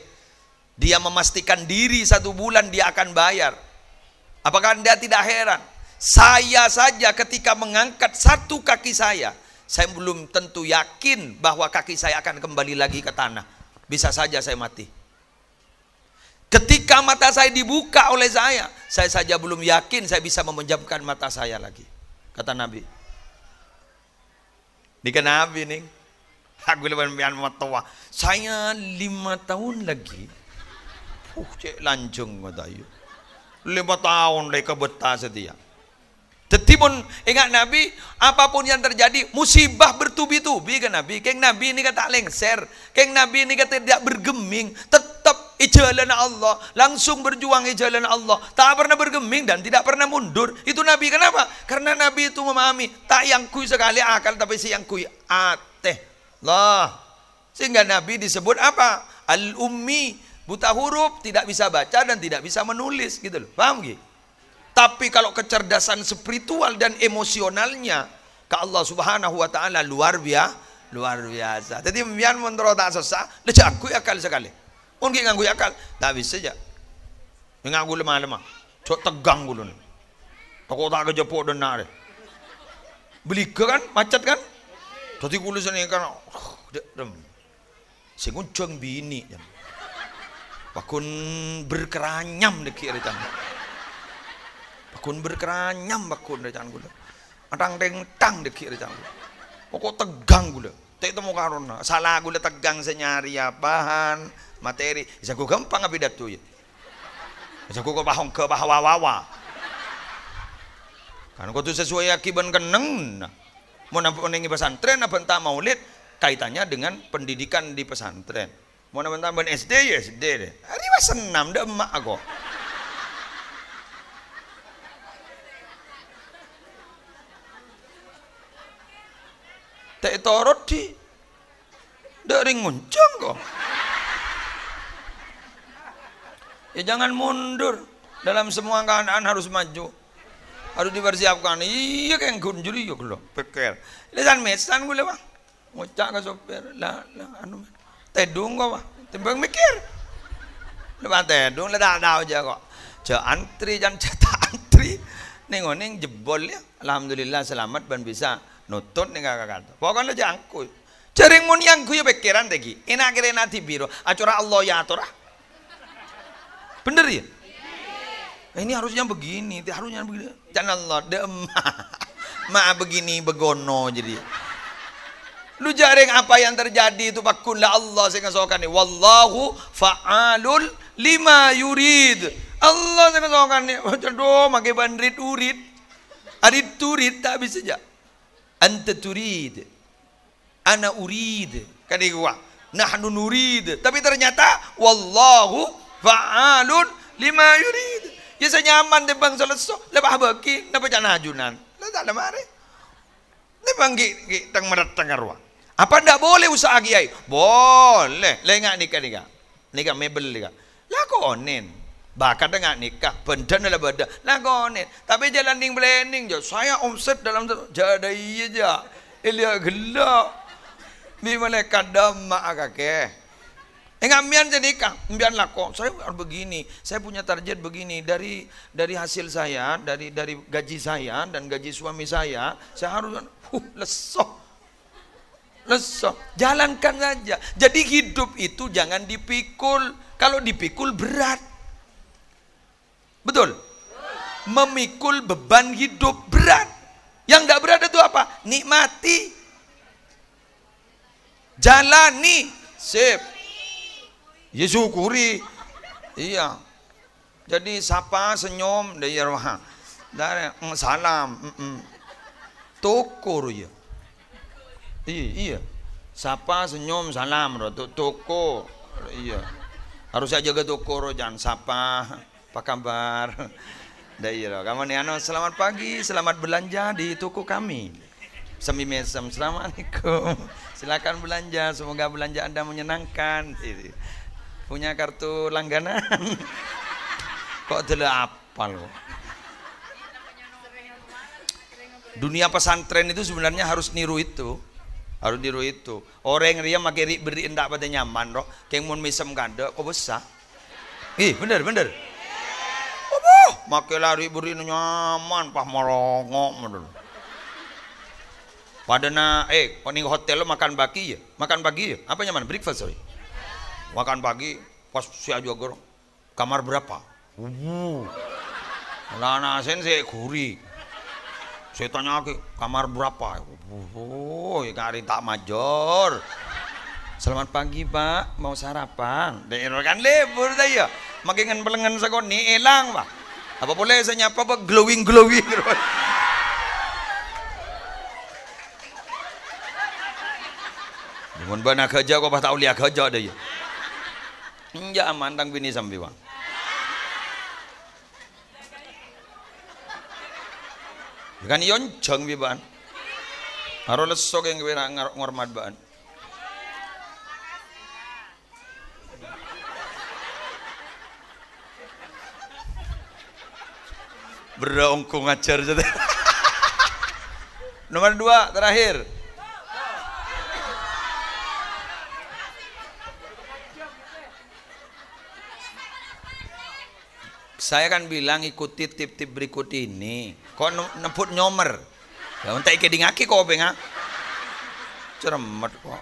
Dia memastikan diri satu bulan dia akan bayar. Apakah anda tidak heran? Saya saja ketika mengangkat satu kaki saya, saya belum tentu yakin bahwa kaki saya akan kembali lagi ke tanah. Bisa saja saya mati. Ketika mata saya dibuka oleh saya, saya saja belum yakin saya bisa memejamkan mata saya lagi. Kata Nabi. Dika Nabi nih. Aku lebih matawa. Saya lima tahun lagi. Uh, cek lanjung Lima tahun mereka betah setia. Tetimun ingat Nabi, apapun yang terjadi, musibah bertubi-tubi ke Nabi. Keng Nabi ini kata lengser, keng Nabi ini kata tidak bergeming, tetap ijalan Allah, langsung berjuang ijalan Allah. Tak pernah bergeming dan tidak pernah mundur. Itu Nabi kenapa? Karena Nabi itu memahami, tak yang kui sekali akal tapi si yang kui ateh. Lah. Sehingga Nabi disebut apa? Al-ummi, buta huruf, tidak bisa baca dan tidak bisa menulis gitu loh. Paham gitu? Tapi kalau kecerdasan spiritual dan emosionalnya ke Allah Subhanahu wa taala luar biasa, luar biasa. Jadi mbian mentro tak susah, leja aku akal sekali. Mungkin nganggu akal, tak bisa aja. Nganggu lemah-lemah. Cok tegang gulun. Takut tak kejepuk denar. Beli kan macet kan? Jadi kulus ini kan uh, dem. Sing bini. pakun berkeranyam dekik retan. Kun berkeranyam bakun dari jangan gula. Atang teng tang deki dari jangan gula. Pokok tegang gula. Tidak muka karona. Salah gula tegang senyari apaan materi. gue gampang apa datu ya. Jago gue bahong ke bahwa wawa. Karena gue tuh sesuai akibat keneng. Nah. Mau nampak nengi pesantren apa entah maulid kaitannya dengan pendidikan di pesantren. Mau nampak tambah SD ya SD deh. Hari mas senam deh emak aku. tak torot di dari nguncang kok ya jangan mundur dalam semua keadaan harus maju harus dipersiapkan iya kayak gunjuri iya, yuk lo pikir lisan mesan gue lewat ngucak ke sopir lah lah anu tedung kok Tembang mikir lewat tedung ledak dah aja kok jauh antri jangan cetak antri ning neng jebol ya alhamdulillah selamat dan bisa nutut nih kakak pokoknya jangku jaring mun yang gue pikiran deh enak kira nanti biru acara Allah ya aturah bener ya nah, ini harusnya begini harusnya begini jangan Allah dem ma begini begono jadi lu jaring apa yang terjadi itu pakunlah Allah Saya ngasalkan ini. wallahu fa'alul lima yurid Allah sing ngesokan ni aduh makai bandrit urid, arit turid tak bisa jauh anta turid ana urid kan kata gua nahnu nurid tapi ternyata wallahu fa'alun lima yurid ya saya nyaman di bang salat so lebah napa cana ajunan lah tak ada mare ni bang ki ki tang merat tang ruang apa ndak boleh usaha kiai boleh lengak nikah nikah nikah mebel nikah lah kok onen Bahkan dengan nikah, benda nela benda. Lakonin. Tapi jalan ding blending je. Saya omset dalam jadi iya je. Ilia gelak. Ni malaikat mak kakek. Enggak ambian jadi nikah, ambian kok, Saya begini, saya punya target begini dari dari hasil saya, dari dari gaji saya dan gaji suami saya, saya harus huh, lesoh. Lesoh. Jalankan saja. Jadi hidup itu jangan dipikul. Kalau dipikul berat. Betul? Memikul beban hidup berat. Yang tidak berat itu apa? Nikmati. Jalani. Sip. Ya syukuri. Iya. Jadi sapa, senyum, dari roha. Dari salam. Tukur ya. Iya, iya. Sapa, senyum, salam, roh. Toko. Iya. Harus saya jaga toko, roh. Jangan sapa apa kabar? Iya Kamu anu, selamat pagi, selamat belanja di toko kami. Semi mesem, assalamualaikum. Silakan belanja, semoga belanja anda menyenangkan. Punya kartu langganan? Kok dulu apa lo? Dunia pesantren itu sebenarnya harus niru itu harus niru itu orang ria makai beri endak pada nyaman roh keng mau mesem kandok kok besar ih bener bener makai lari beri nyaman pah merongok menurut pada na eh pening hotel lo makan pagi ya makan pagi ya apa nyaman breakfast sorry makan pagi pas si agor, kamar berapa Wuh, lana sen saya kuri saya tanya lagi kamar berapa Wuh, hari ya tak major selamat pagi pak mau sarapan dan kan libur saya belengan pelengan sekoni elang pak apa boleh saya nyapa apa glowing glowing. Mun bana kerja kau tahu lihat kerja dia. Ya mantang bini sampai bang. Ya kan yonceng bi ban. Haro yang kira ngormat ban. berongko ngajar nomor dua terakhir saya kan bilang ikuti tip-tip berikut ini kok neput nyomer ya entah ike dingaki kok benga. ceremet kok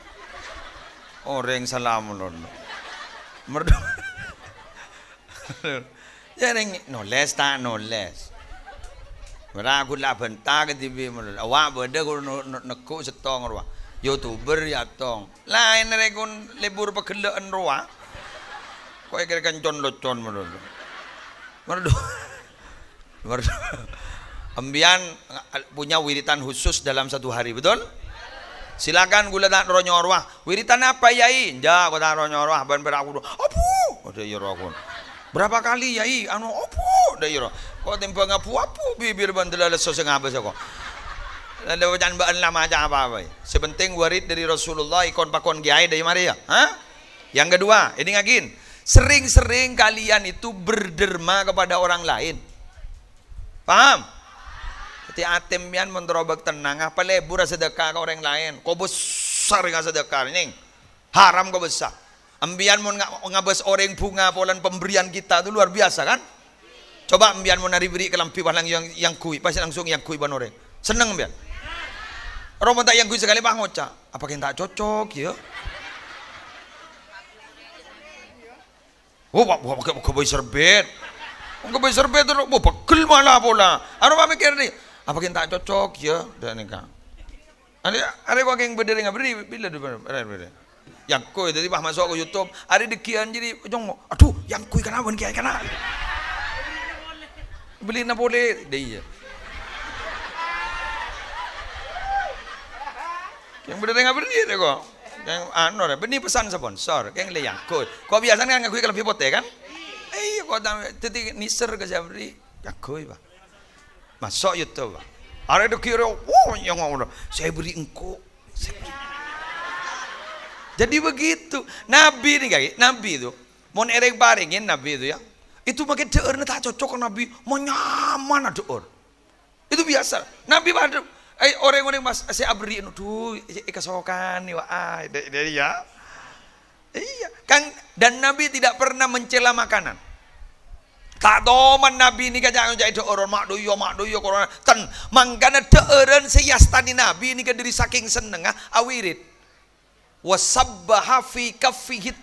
orang oh, salam lon merdu ya no les tak no les Ragulah bentak TV menul. Awak benda kur nekku setong ruah. Youtuber ya tong. Lain rekun libur pegelaan ruah. Kau kira kencon lucon menul. Merdu. Merdu. Ambian punya wiritan khusus dalam satu hari, betul? Silakan gula tak ronyorwah. Wiritan apa yai? Ja, gula tak ronyorwah. Ban beraku. Abu. Ada ya yorwakun. Berapa kali yai anu opo roh Kok tempo ngapu apu bibir bandelala soseng apa sako. Ada jangan bahan lama aja apa apa. sebenteng warid dari Rasulullah ikon pakon kiai dari Maria. Hah? Yang kedua, ini ngakin. Sering-sering kalian itu berderma kepada orang lain. Paham? Jadi atim yang tenang. Apa lebur sedekah ke orang lain. Kau besar dengan sedekah. ini Haram kau besar. Ambian mau ngabes orang bunga polan pemberian kita itu luar biasa kan? Coba ambian mau nari beri kelam yang yang kui, pasti langsung yang kui ban orang. Seneng ambian. Romo tak yang kui sekali bang ngoca. Apa kita cocok ya? Oh, buat pakai pakai boy serbet. Pakai boy serbet tu, bu pegel malah pola. Anu apa mikir ni? Apa yang cocok ya? Dan ni kan. Ada ada kau yang berdiri nggak berdiri bila tu berdiri yang kui jadi bah masuk ke YouTube hari dekian jadi jong aduh yang kui kenapa kiai kenapa beli nak boleh dia iya. yang benda nggak beri dia kok yang anor ya, beri pesan sponsor yang le yang kui kau biasa nggak ngakui kalau pipote kan iya, kau dah tadi niser ke siapa beri yang kui bah masuk YouTube bah ada kira, oh yang orang saya beri engkau saya beri jadi begitu. Nabi nih kayak Nabi itu. mau erek Nabi itu ya. Itu pakai deur tak cocok Nabi. Mau nyaman deur. Itu biasa. Nabi pada eh, orang-orang mas eh, saya abri tuh ikasokan nih wah dari ya. Iya, kan dan Nabi tidak pernah mencela makanan. Tak doman Nabi ini kan jangan jadi orang mak doyo mak doyo corona ten mangkana deeren seyastani Nabi ini kan dari saking seneng awirit wasabbaha fi kaffihi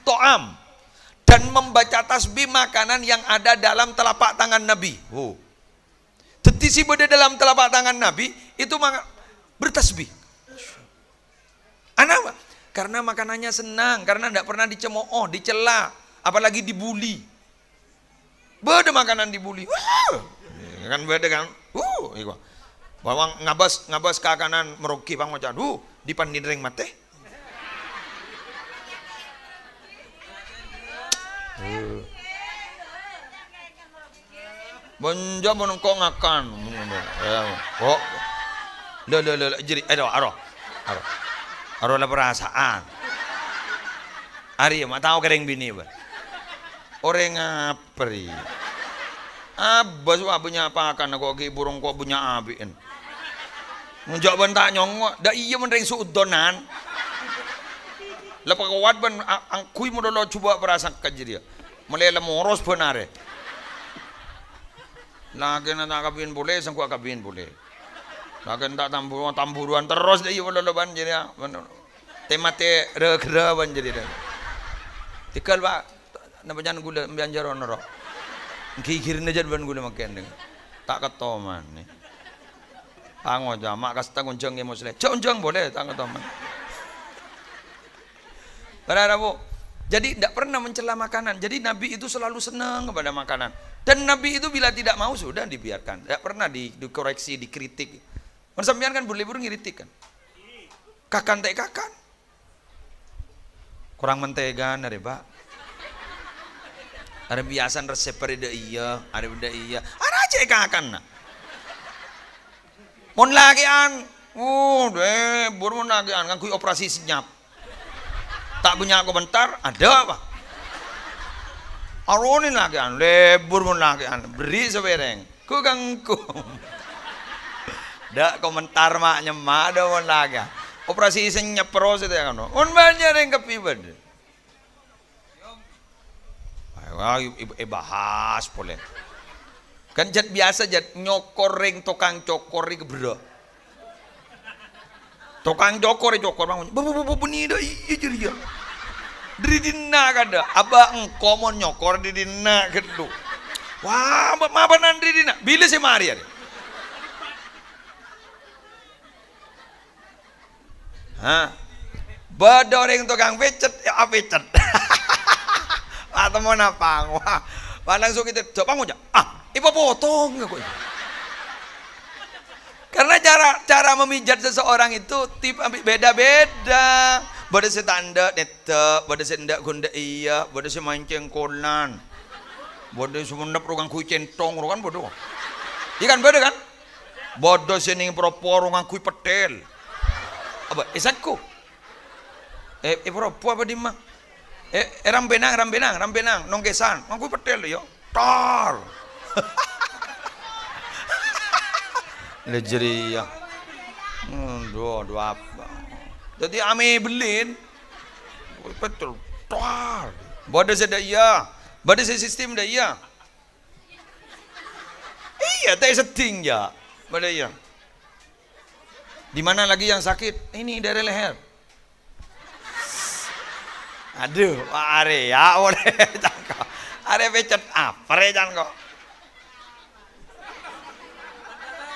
dan membaca tasbih makanan yang ada dalam telapak tangan Nabi. Oh. Detisi beda dalam telapak tangan Nabi itu bertasbih. Kenapa? Karena makanannya senang, karena tidak pernah dicemooh, dicela, apalagi dibully Beda makanan dibully Wah, kan beda kan. Uh, Bawang ngabas ngabas ke kanan merugi bang macam, Uh, dipandindring mate. menjawab mun ngakan. Ya, oh. Lo lo lo jadi eh, aduh aro. Aro. Aro lah perasaan. Ari ya, mak tahu kering bini ba. Orang ngapri. Abas wa punya apa kan kok ki burung kok punya abien. Njak ben tak nyong dak iya men ring sudonan. Lepas kawat ben angkui mudolo lo coba perasaan kajir Mulai ya. Melele moros benare. Lagi nak tak kabin boleh, sengkuak kabin boleh. Lagi tak tamburuan tamburuan terus dia wala banjir ya, tema te regera ban jadi dah. Tikal pak, nampak jangan gula banjir orang, noro. Gigir nejan ban gula makan Tak ketoman ni. Tango jamak kas tango jeng emosi. Jeng jeng boleh tak ketoman, Berapa bu? Jadi tidak pernah mencela makanan. Jadi Nabi itu selalu senang kepada makanan. Dan Nabi itu bila tidak mau sudah dibiarkan. Tidak pernah di, dikoreksi, dikritik. Mersambian kan, kan berlibur ngiritik kan. Kakan teh kakan. Kurang mentega nari pak. Ada biasan resep perida iya, ada benda iya. Ada aja kakan nah. lagi an, uh, deh, buru lagi an, kan kui operasi senyap tak punya aku bentar, ada apa aronin lagi an lebur pun lagi an beri sebereng ku gangku dak komentar maknya mak ada pun lagi operasi senyap nyepros itu ya kan on banyak yang kepibad Wah, eh, bahas boleh. Kan jad biasa jad nyokor ring tukang cokor ring bro tukang jokor eh, jokor bangun bu bu bu bunyi dah iya jadi ya dari dina kada abah engkau mau nyokor di dina gitu wah abah apa nandri dina bila sih mari ada Hah? Bedoreng tukang pecet, ya pecet. Ah, Atau ah, mau napa wah. Pandang suki itu, coba ya Ah, ibu potong kok. Karena cara cara memijat seseorang itu tipe beda-beda. Bodoh si tanda neta, bodoh si ndak gunda iya, bodoh si mancing kolan. Bodoh si mendap rugang kucing tong rugan bodoh. Ikan bodoh kan? Bodoh iya kan, kan? si ning propor rugang kui petel. Apa? Esatku. Eh, eh propor apa di mah? Eh, eh rambenang, rambenang, rambenang, nongkesan, kui petel yo. Iya. Tar. lejeri ya Hmm, dua, dua apa? Jadi ame belin. Betul. Tuar. Bada saya dah iya. Bada saya sistem dah iya. Iya, tak seting ya. Bada iya. Di mana lagi yang sakit? Ini dari leher. Aduh, are ya, ore cangkok. Are pecet ah, are cangkok.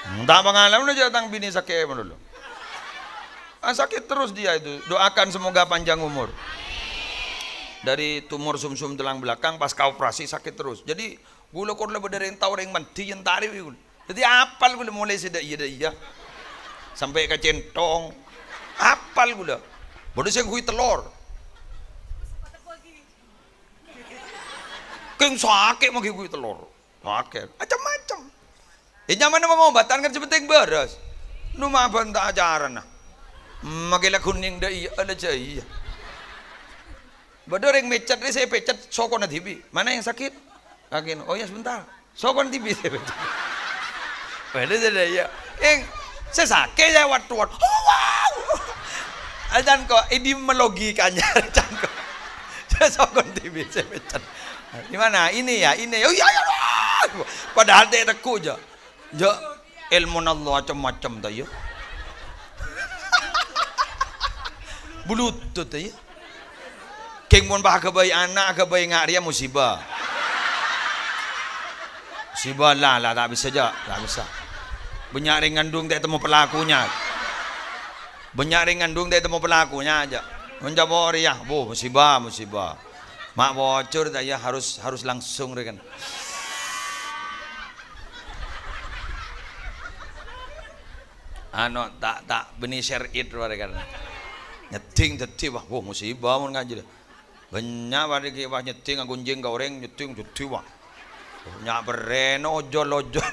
Hmm, tak pengalaman aja bini sakit dulu. Ah, sakit terus dia itu. Doakan semoga panjang umur. Dari tumor sumsum -sum tulang belakang pas kau operasi sakit terus. Jadi gula kau lebih dari entau yang mati yang tarik Jadi apal gula mulai sedak iya iya. Sampai ke centong. Apal gula. Bodoh saya kui telur. Keng sakit mau kui telur. Sakit. Macam-macam. Ini ya, nyaman nama obatan kan sepenting beres. Numaban tak ajaran lah. Magila kuning da iya ala eh, jaya. Bador yang mecat ini saya pecat sokon tibi. Mana yang sakit? Kakin. Oh ya sebentar. Sokon tibi saya pecat. Pada saya ya. Yang saya sakit saya wat wat. Oh, wow. Ajan eh, kok ini melogikanya, ajan kok. Saya sokon tibi saya pecat. Gimana? Ini ya, ini. Oh ya ya. Padahal dia tekuk aja. Jo ilmu Allah macam-macam tuh yuk. Iya. Bluetooth ya. King pun bah kebay anak kebay ngak musibah. Musibah lah lah tak bisa jauh, tak bisa. Banyak ringan dung tak temu pelakunya. Banyak ringan dung tak temu pelakunya aja. Menjawab orang, ya, bu musibah musibah. Mak bocor tak ya harus harus langsung rekan. Ano tak tak benih share it warga nyeting dadi wah wah musibah mun deh banyak wari ki wah nyeting nganggo goreng nyeting dadi wah banyak bereno ojol ojol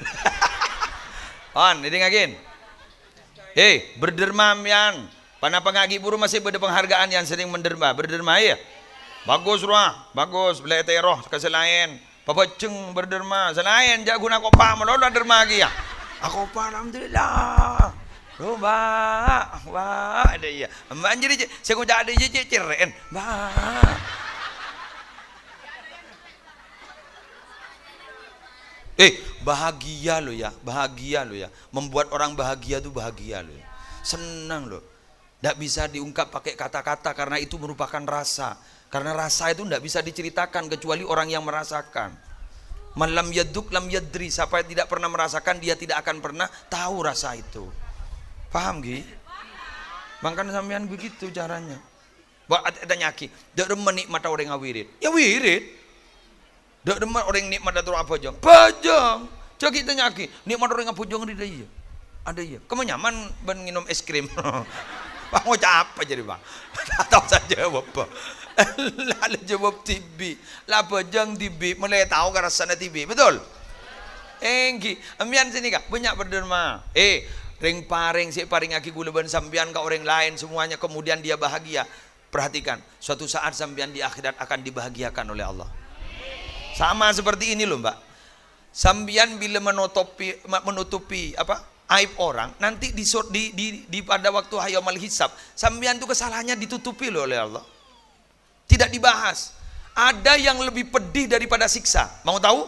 on didengakin hei eh, berderma mian pada pengagi buru masih ada penghargaan yang sering menderma berderma ya bagus ruah bagus beli teroh keselain ceng berderma selain jak guna kopa melola derma lagi ya ah, aku alhamdulillah Oh, Mbak, ba, ba, ada iya. Mbak jadi saya kau jadi jadi ceren, ba. Eh, bahagia lo ya, bahagia lo ya. Membuat orang bahagia tuh bahagia lo ya. Senang lo. Tidak bisa diungkap pakai kata-kata karena itu merupakan rasa. Karena rasa itu tidak bisa diceritakan kecuali orang yang merasakan. Malam yaduk lam yadri, siapa yang tidak pernah merasakan dia tidak akan pernah tahu rasa itu. Paham Ki? Makan sampean begitu caranya. Wah, ada nyaki. dok demen mata orang ngawirit. Ya wirit. dok demen orang nikmat atau apa jong? Pajang. Cak kita nyaki. Nikmat orang ngapujong di dia. Iya? Ada iya. Kamu nyaman ben minum es krim. bang mau apa jadi bang? tahu saja apa. Lalu jawab tibi. Lah bajang tibi. Mulai tahu karena sana tibi. Betul? Engki. Eh, Amian sini kak. Banyak berderma. Eh, ring paring si paring aki ban sambian ke orang lain semuanya kemudian dia bahagia perhatikan suatu saat sambian di akhirat akan dibahagiakan oleh Allah sama seperti ini loh mbak sambian bila menutupi menutupi apa aib orang nanti di, di, di, di pada waktu hayamal hisab sambian tuh kesalahannya ditutupi loh oleh Allah tidak dibahas ada yang lebih pedih daripada siksa mau tahu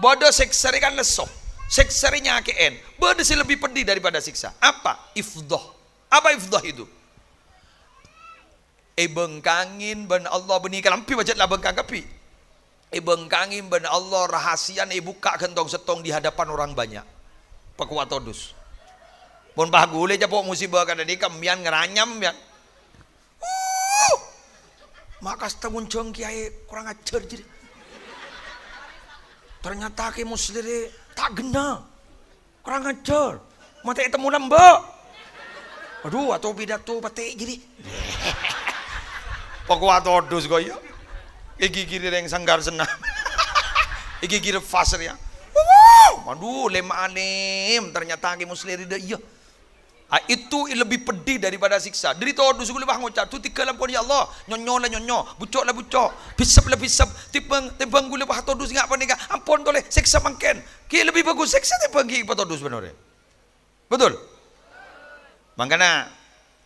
bodoh kan lesok seksarinya AKN. Berdesi lebih pedih daripada siksa. Apa? Ifdoh. Apa ifdoh itu? E bengkangin ben Allah benika lampi wajatlah bengkang kepi. E bengkangin ben Allah rahasian e buka kentong setong di hadapan orang banyak. Pekuat todus. Pun pahagule aja pok musibah kada nikam kemian ngeranyam ya maka uh! Makas temun kiai kurang ajar jadi. Ternyata ke muslir tak gena kurang ajar mati temu nambah aduh atau pidato pati jadi pokok atau dos ya iki kiri yang sanggar senam iki kiri fasir ya Waduh, aduh alim. ternyata lagi muslim tidak iya Ah, itu lebih pedih daripada siksa. Dari tu dosa gule tu tiga lampu ya Allah. Nyonyo lah nyonyo, bucok lah bucok, pisap lah pisap, tipeng tipeng gula bah tu dosa ngapa ni Ampun toleh siksa mangken. Ki lebih bagus siksa tipeng ki patut dosa benar. Betul? Mangkana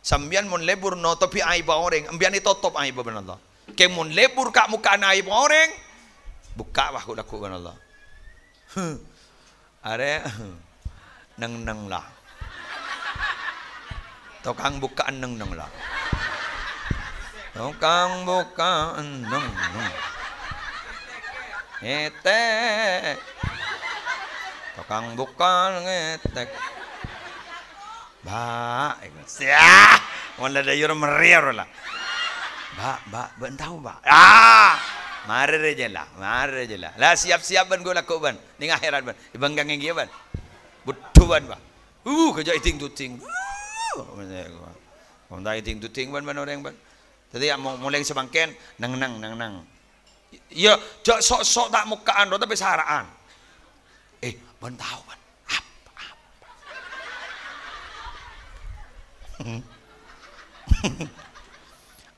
sambian mun lebur no tapi aib orang, ambian itu top aib benar Allah. Ke mun lebur kak muka ai aib orang, buka wah aku laku benar Allah. Are nang nang lah. Tukang bukaan neng neng lah. Tukang bukaan neng neng. Ngetek. Tukang bukaan ngetek. Ba, ya, wala da yoro lah. Ba, ba, ben tahu ba. Ah, mari reje lah, mari lah. Lah siap-siap ben gula kok ben. Ning akhirat ben. Ibanggang ban, ben. ban ba. Uh, kerja iting tuting. Uh. Kung dahil ting duting ban ban orang ban. Tadi mau mulai sebangken nang nang nang nang. Ya jok sok-sok tak mukaan do tapi saraan. Eh, ban tahu ban. Apa apa.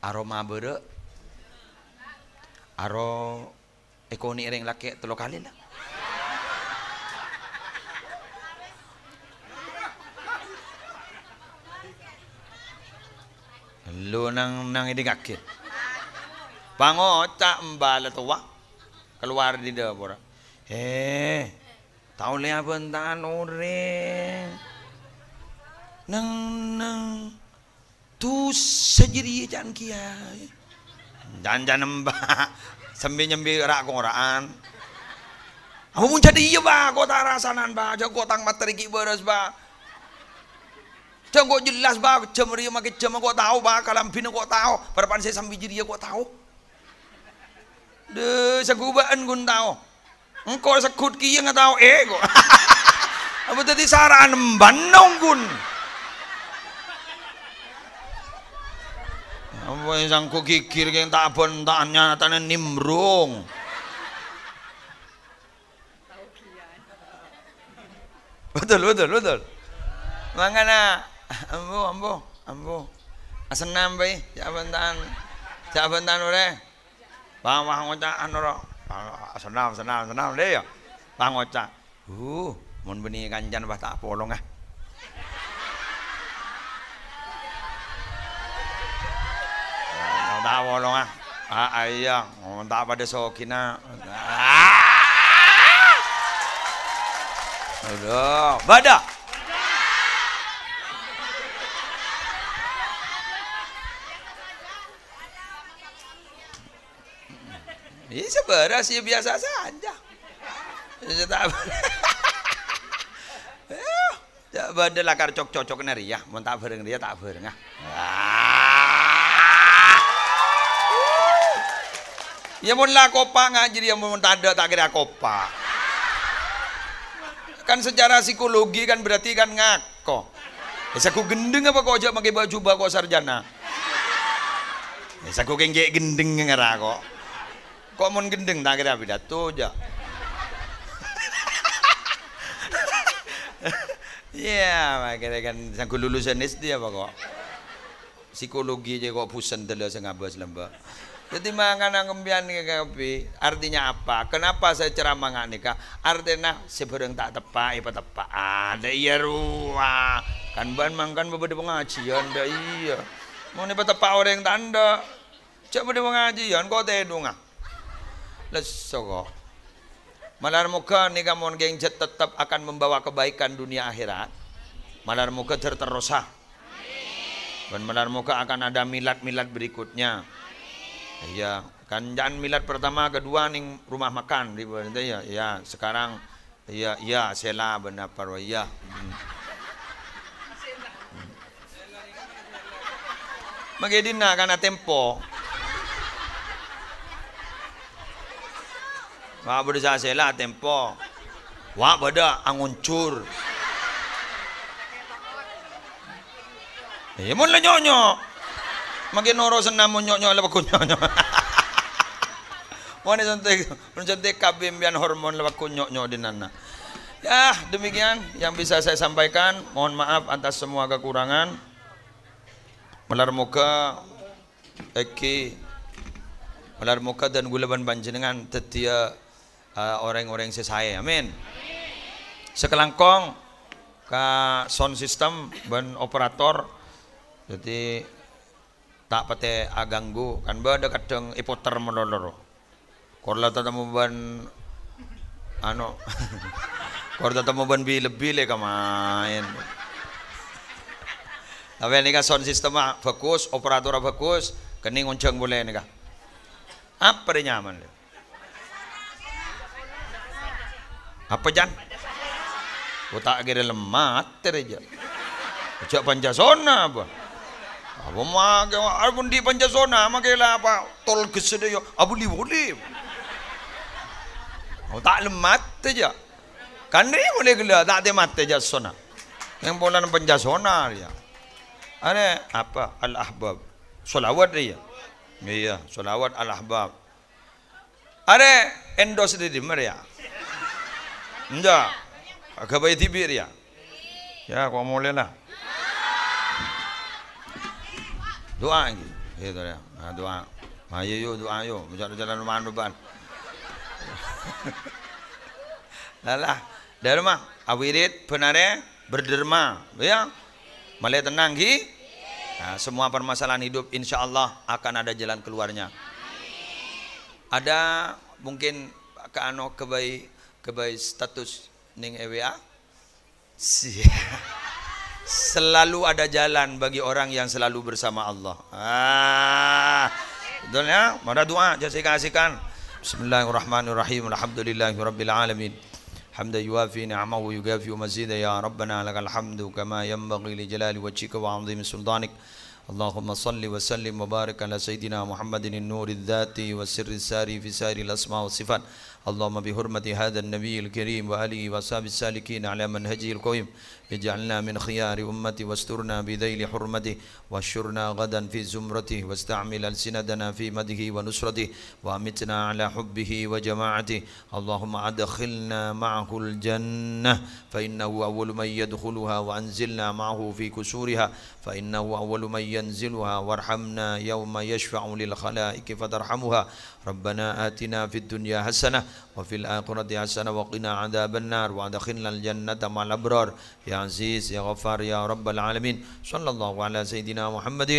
Aroma bere. Aro ekoni eh, ereng laki telo kali lah. Lu nang nang idigake. Pango tak mbala tua keluar di dapur. Eh, tahu lihat bentan ore. Nang nang tu sejiri jan kia. Dan jan mbak sembi nyembi rak koran. Aku pun jadi iya ba, kota rasanan ba, jago tang materi kibaras beres ba. Cok kok jelas bah, jam dia makin jam kok tahu bah, kalam bina kok tahu, parapan saya sambil jiria kok tahu. Deh, segubaan kun tahu. Engkau sekut kia nggak tahu, eh kok. Apa tadi saran bandong kun? Apa yang ku kikir yang tak bentaknya, tanya nimrung. Betul, betul, betul. Mangana ambo ambo ambo asenam bai jabantan jabantan ore bang wah ngocak anoro, asenam asenam asenam deh le ya bang ngocak uh mun beni kanjan wah tak polong ah tak polong ah ah iya tak pada sokina ah, ah! Udah, badak. Ini iya, seberas sih iya, biasa saja. Tak kar cok cocok neri ya, mun tak bereng dia tak bereng ah. Ya mau lah kopa ngah ya yang tada tak kira kopa. Kan secara psikologi kan berarti kan ngaco. Ya aku gendeng apa kau ajak pakai baju bako sarjana? Ya aku kengek gendeng ngera kok kok mau gendeng tak kira pidato aja ya makanya kan sanggup lulusan SD apa kok psikologi aja kok pusing saya ngabas lembah jadi mangan ngembian kopi artinya apa? Kenapa saya ceramah nggak nikah? Artinya seberang tak tepat apa ya tepat? Ada iya ruah. Kan ban mangkan beberapa pengajian, ada ya, iya. Mau nih tepak orang yang tanda. Coba di pengajian, ya, kau tedung ah lesoko. Malar muka kamu geng gengjet tetap akan membawa kebaikan dunia akhirat. Malar muka terterusah. Dan malar muka akan ada milat-milat berikutnya. Iya, kan jangan milat pertama, kedua ning rumah makan di ya, ya sekarang ya ya sela benar parwa ya. Hmm. hmm. karena tempo. bodoh saya sela tempo. wah bodoh anguncur. Eh, mo nyonyo. Maginorosan na mo nyonyo la kunyonyo. nyonyo. Wani santai, santai kabimbian hormon lebakun nyonyo di nana. Ya, demikian yang bisa saya sampaikan. Mohon maaf atas semua kekurangan. Melar muka Eki Melar muka dan gula banjir dengan tetia Eh, orang-orang uh, sesaya. Amin. Sekelangkong ke sound system ben operator jadi tak pate aganggu kan dekat kadang ipoter melolor korla tetamu ben anu korla tetamu ben bi lebih le kamain tapi ini kan sound system ah, bagus operator fokus, ah kening onceng boleh ini kan apa nyaman Apa jan? Kau tak kira lemat terja. Cak panjasona apa? Apa mak? Aku di panjasona mak ialah apa? Tol kesedia yo. Abu li boleh. Kau tak lemat terja. ni kan boleh gila tak ada mat terja sona. Yang bola nampak jasona dia. Ada apa? Al ahbab. Solawat dia. Iya, solawat al ahbab. Ada endorse dia di Maria. Enggak. Agak bayi tibir ya. Ya, kok mau lah. Doa Gitu ya. Nah, doa. Ayo nah, iya, yo iya, doa yo. Iya. Macam jalan rumah nuban. Lalah. derma, Awirit benare berderma. Ya. Malah tenang ki. Nah, semua permasalahan hidup insya Allah akan ada jalan keluarnya. Ada mungkin ke ano kebaik kebaik status ning EWA selalu ada jalan bagi orang yang selalu bersama Allah ah betul ya mana doa jasikan asikan Bismillahirrahmanirrahim Alhamdulillahirabbil alamin يوافي نعمه ويكافئ مزيدا يا ربنا لك الحمد كما ينبغي لجلال وجهك وعظيم سلطانك اللهم صل وسلم وبارك على سيدنا محمد النور الذاتي والسر الساري في سائر الاسماء والصفات اللهم بحرمة هذا النبي الكريم وآله وصحبه السالكين على منهجه القويم اجعلنا من خيار أمتي واسترنا بذيل حرمته واشرنا غدا في زمرته واستعمل ألسنتنا في مده ونصرته وأمتنا على حبه وجماعته اللهم أدخلنا معه الجنة فإنه أول من يدخلها وأنزلنا معه في كسورها فإنه أول من ينزلها وارحمنا يوم يشفع للخلائق فترحمها ربنا آتنا في الدنيا حسنة وفي الآخرة حسنة وقنا عذاب النار وأدخلنا الجنة مع الأبرار يا عزيز يا غفار يا رب العالمين صلى الله على سيدنا محمد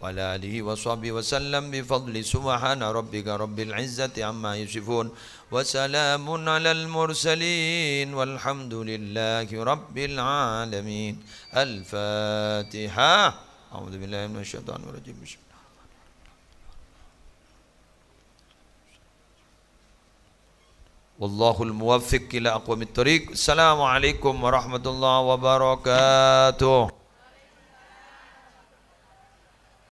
وعلى آله وصحبه وسلم بفضل سبحان ربك رب العزة عما يصفون وسلام على المرسلين والحمد لله رب العالمين الفاتحة أعوذ بالله من الشيطان الرجيم والله الموفق إلى أقوم الطريق السلام عليكم ورحمة الله وبركاته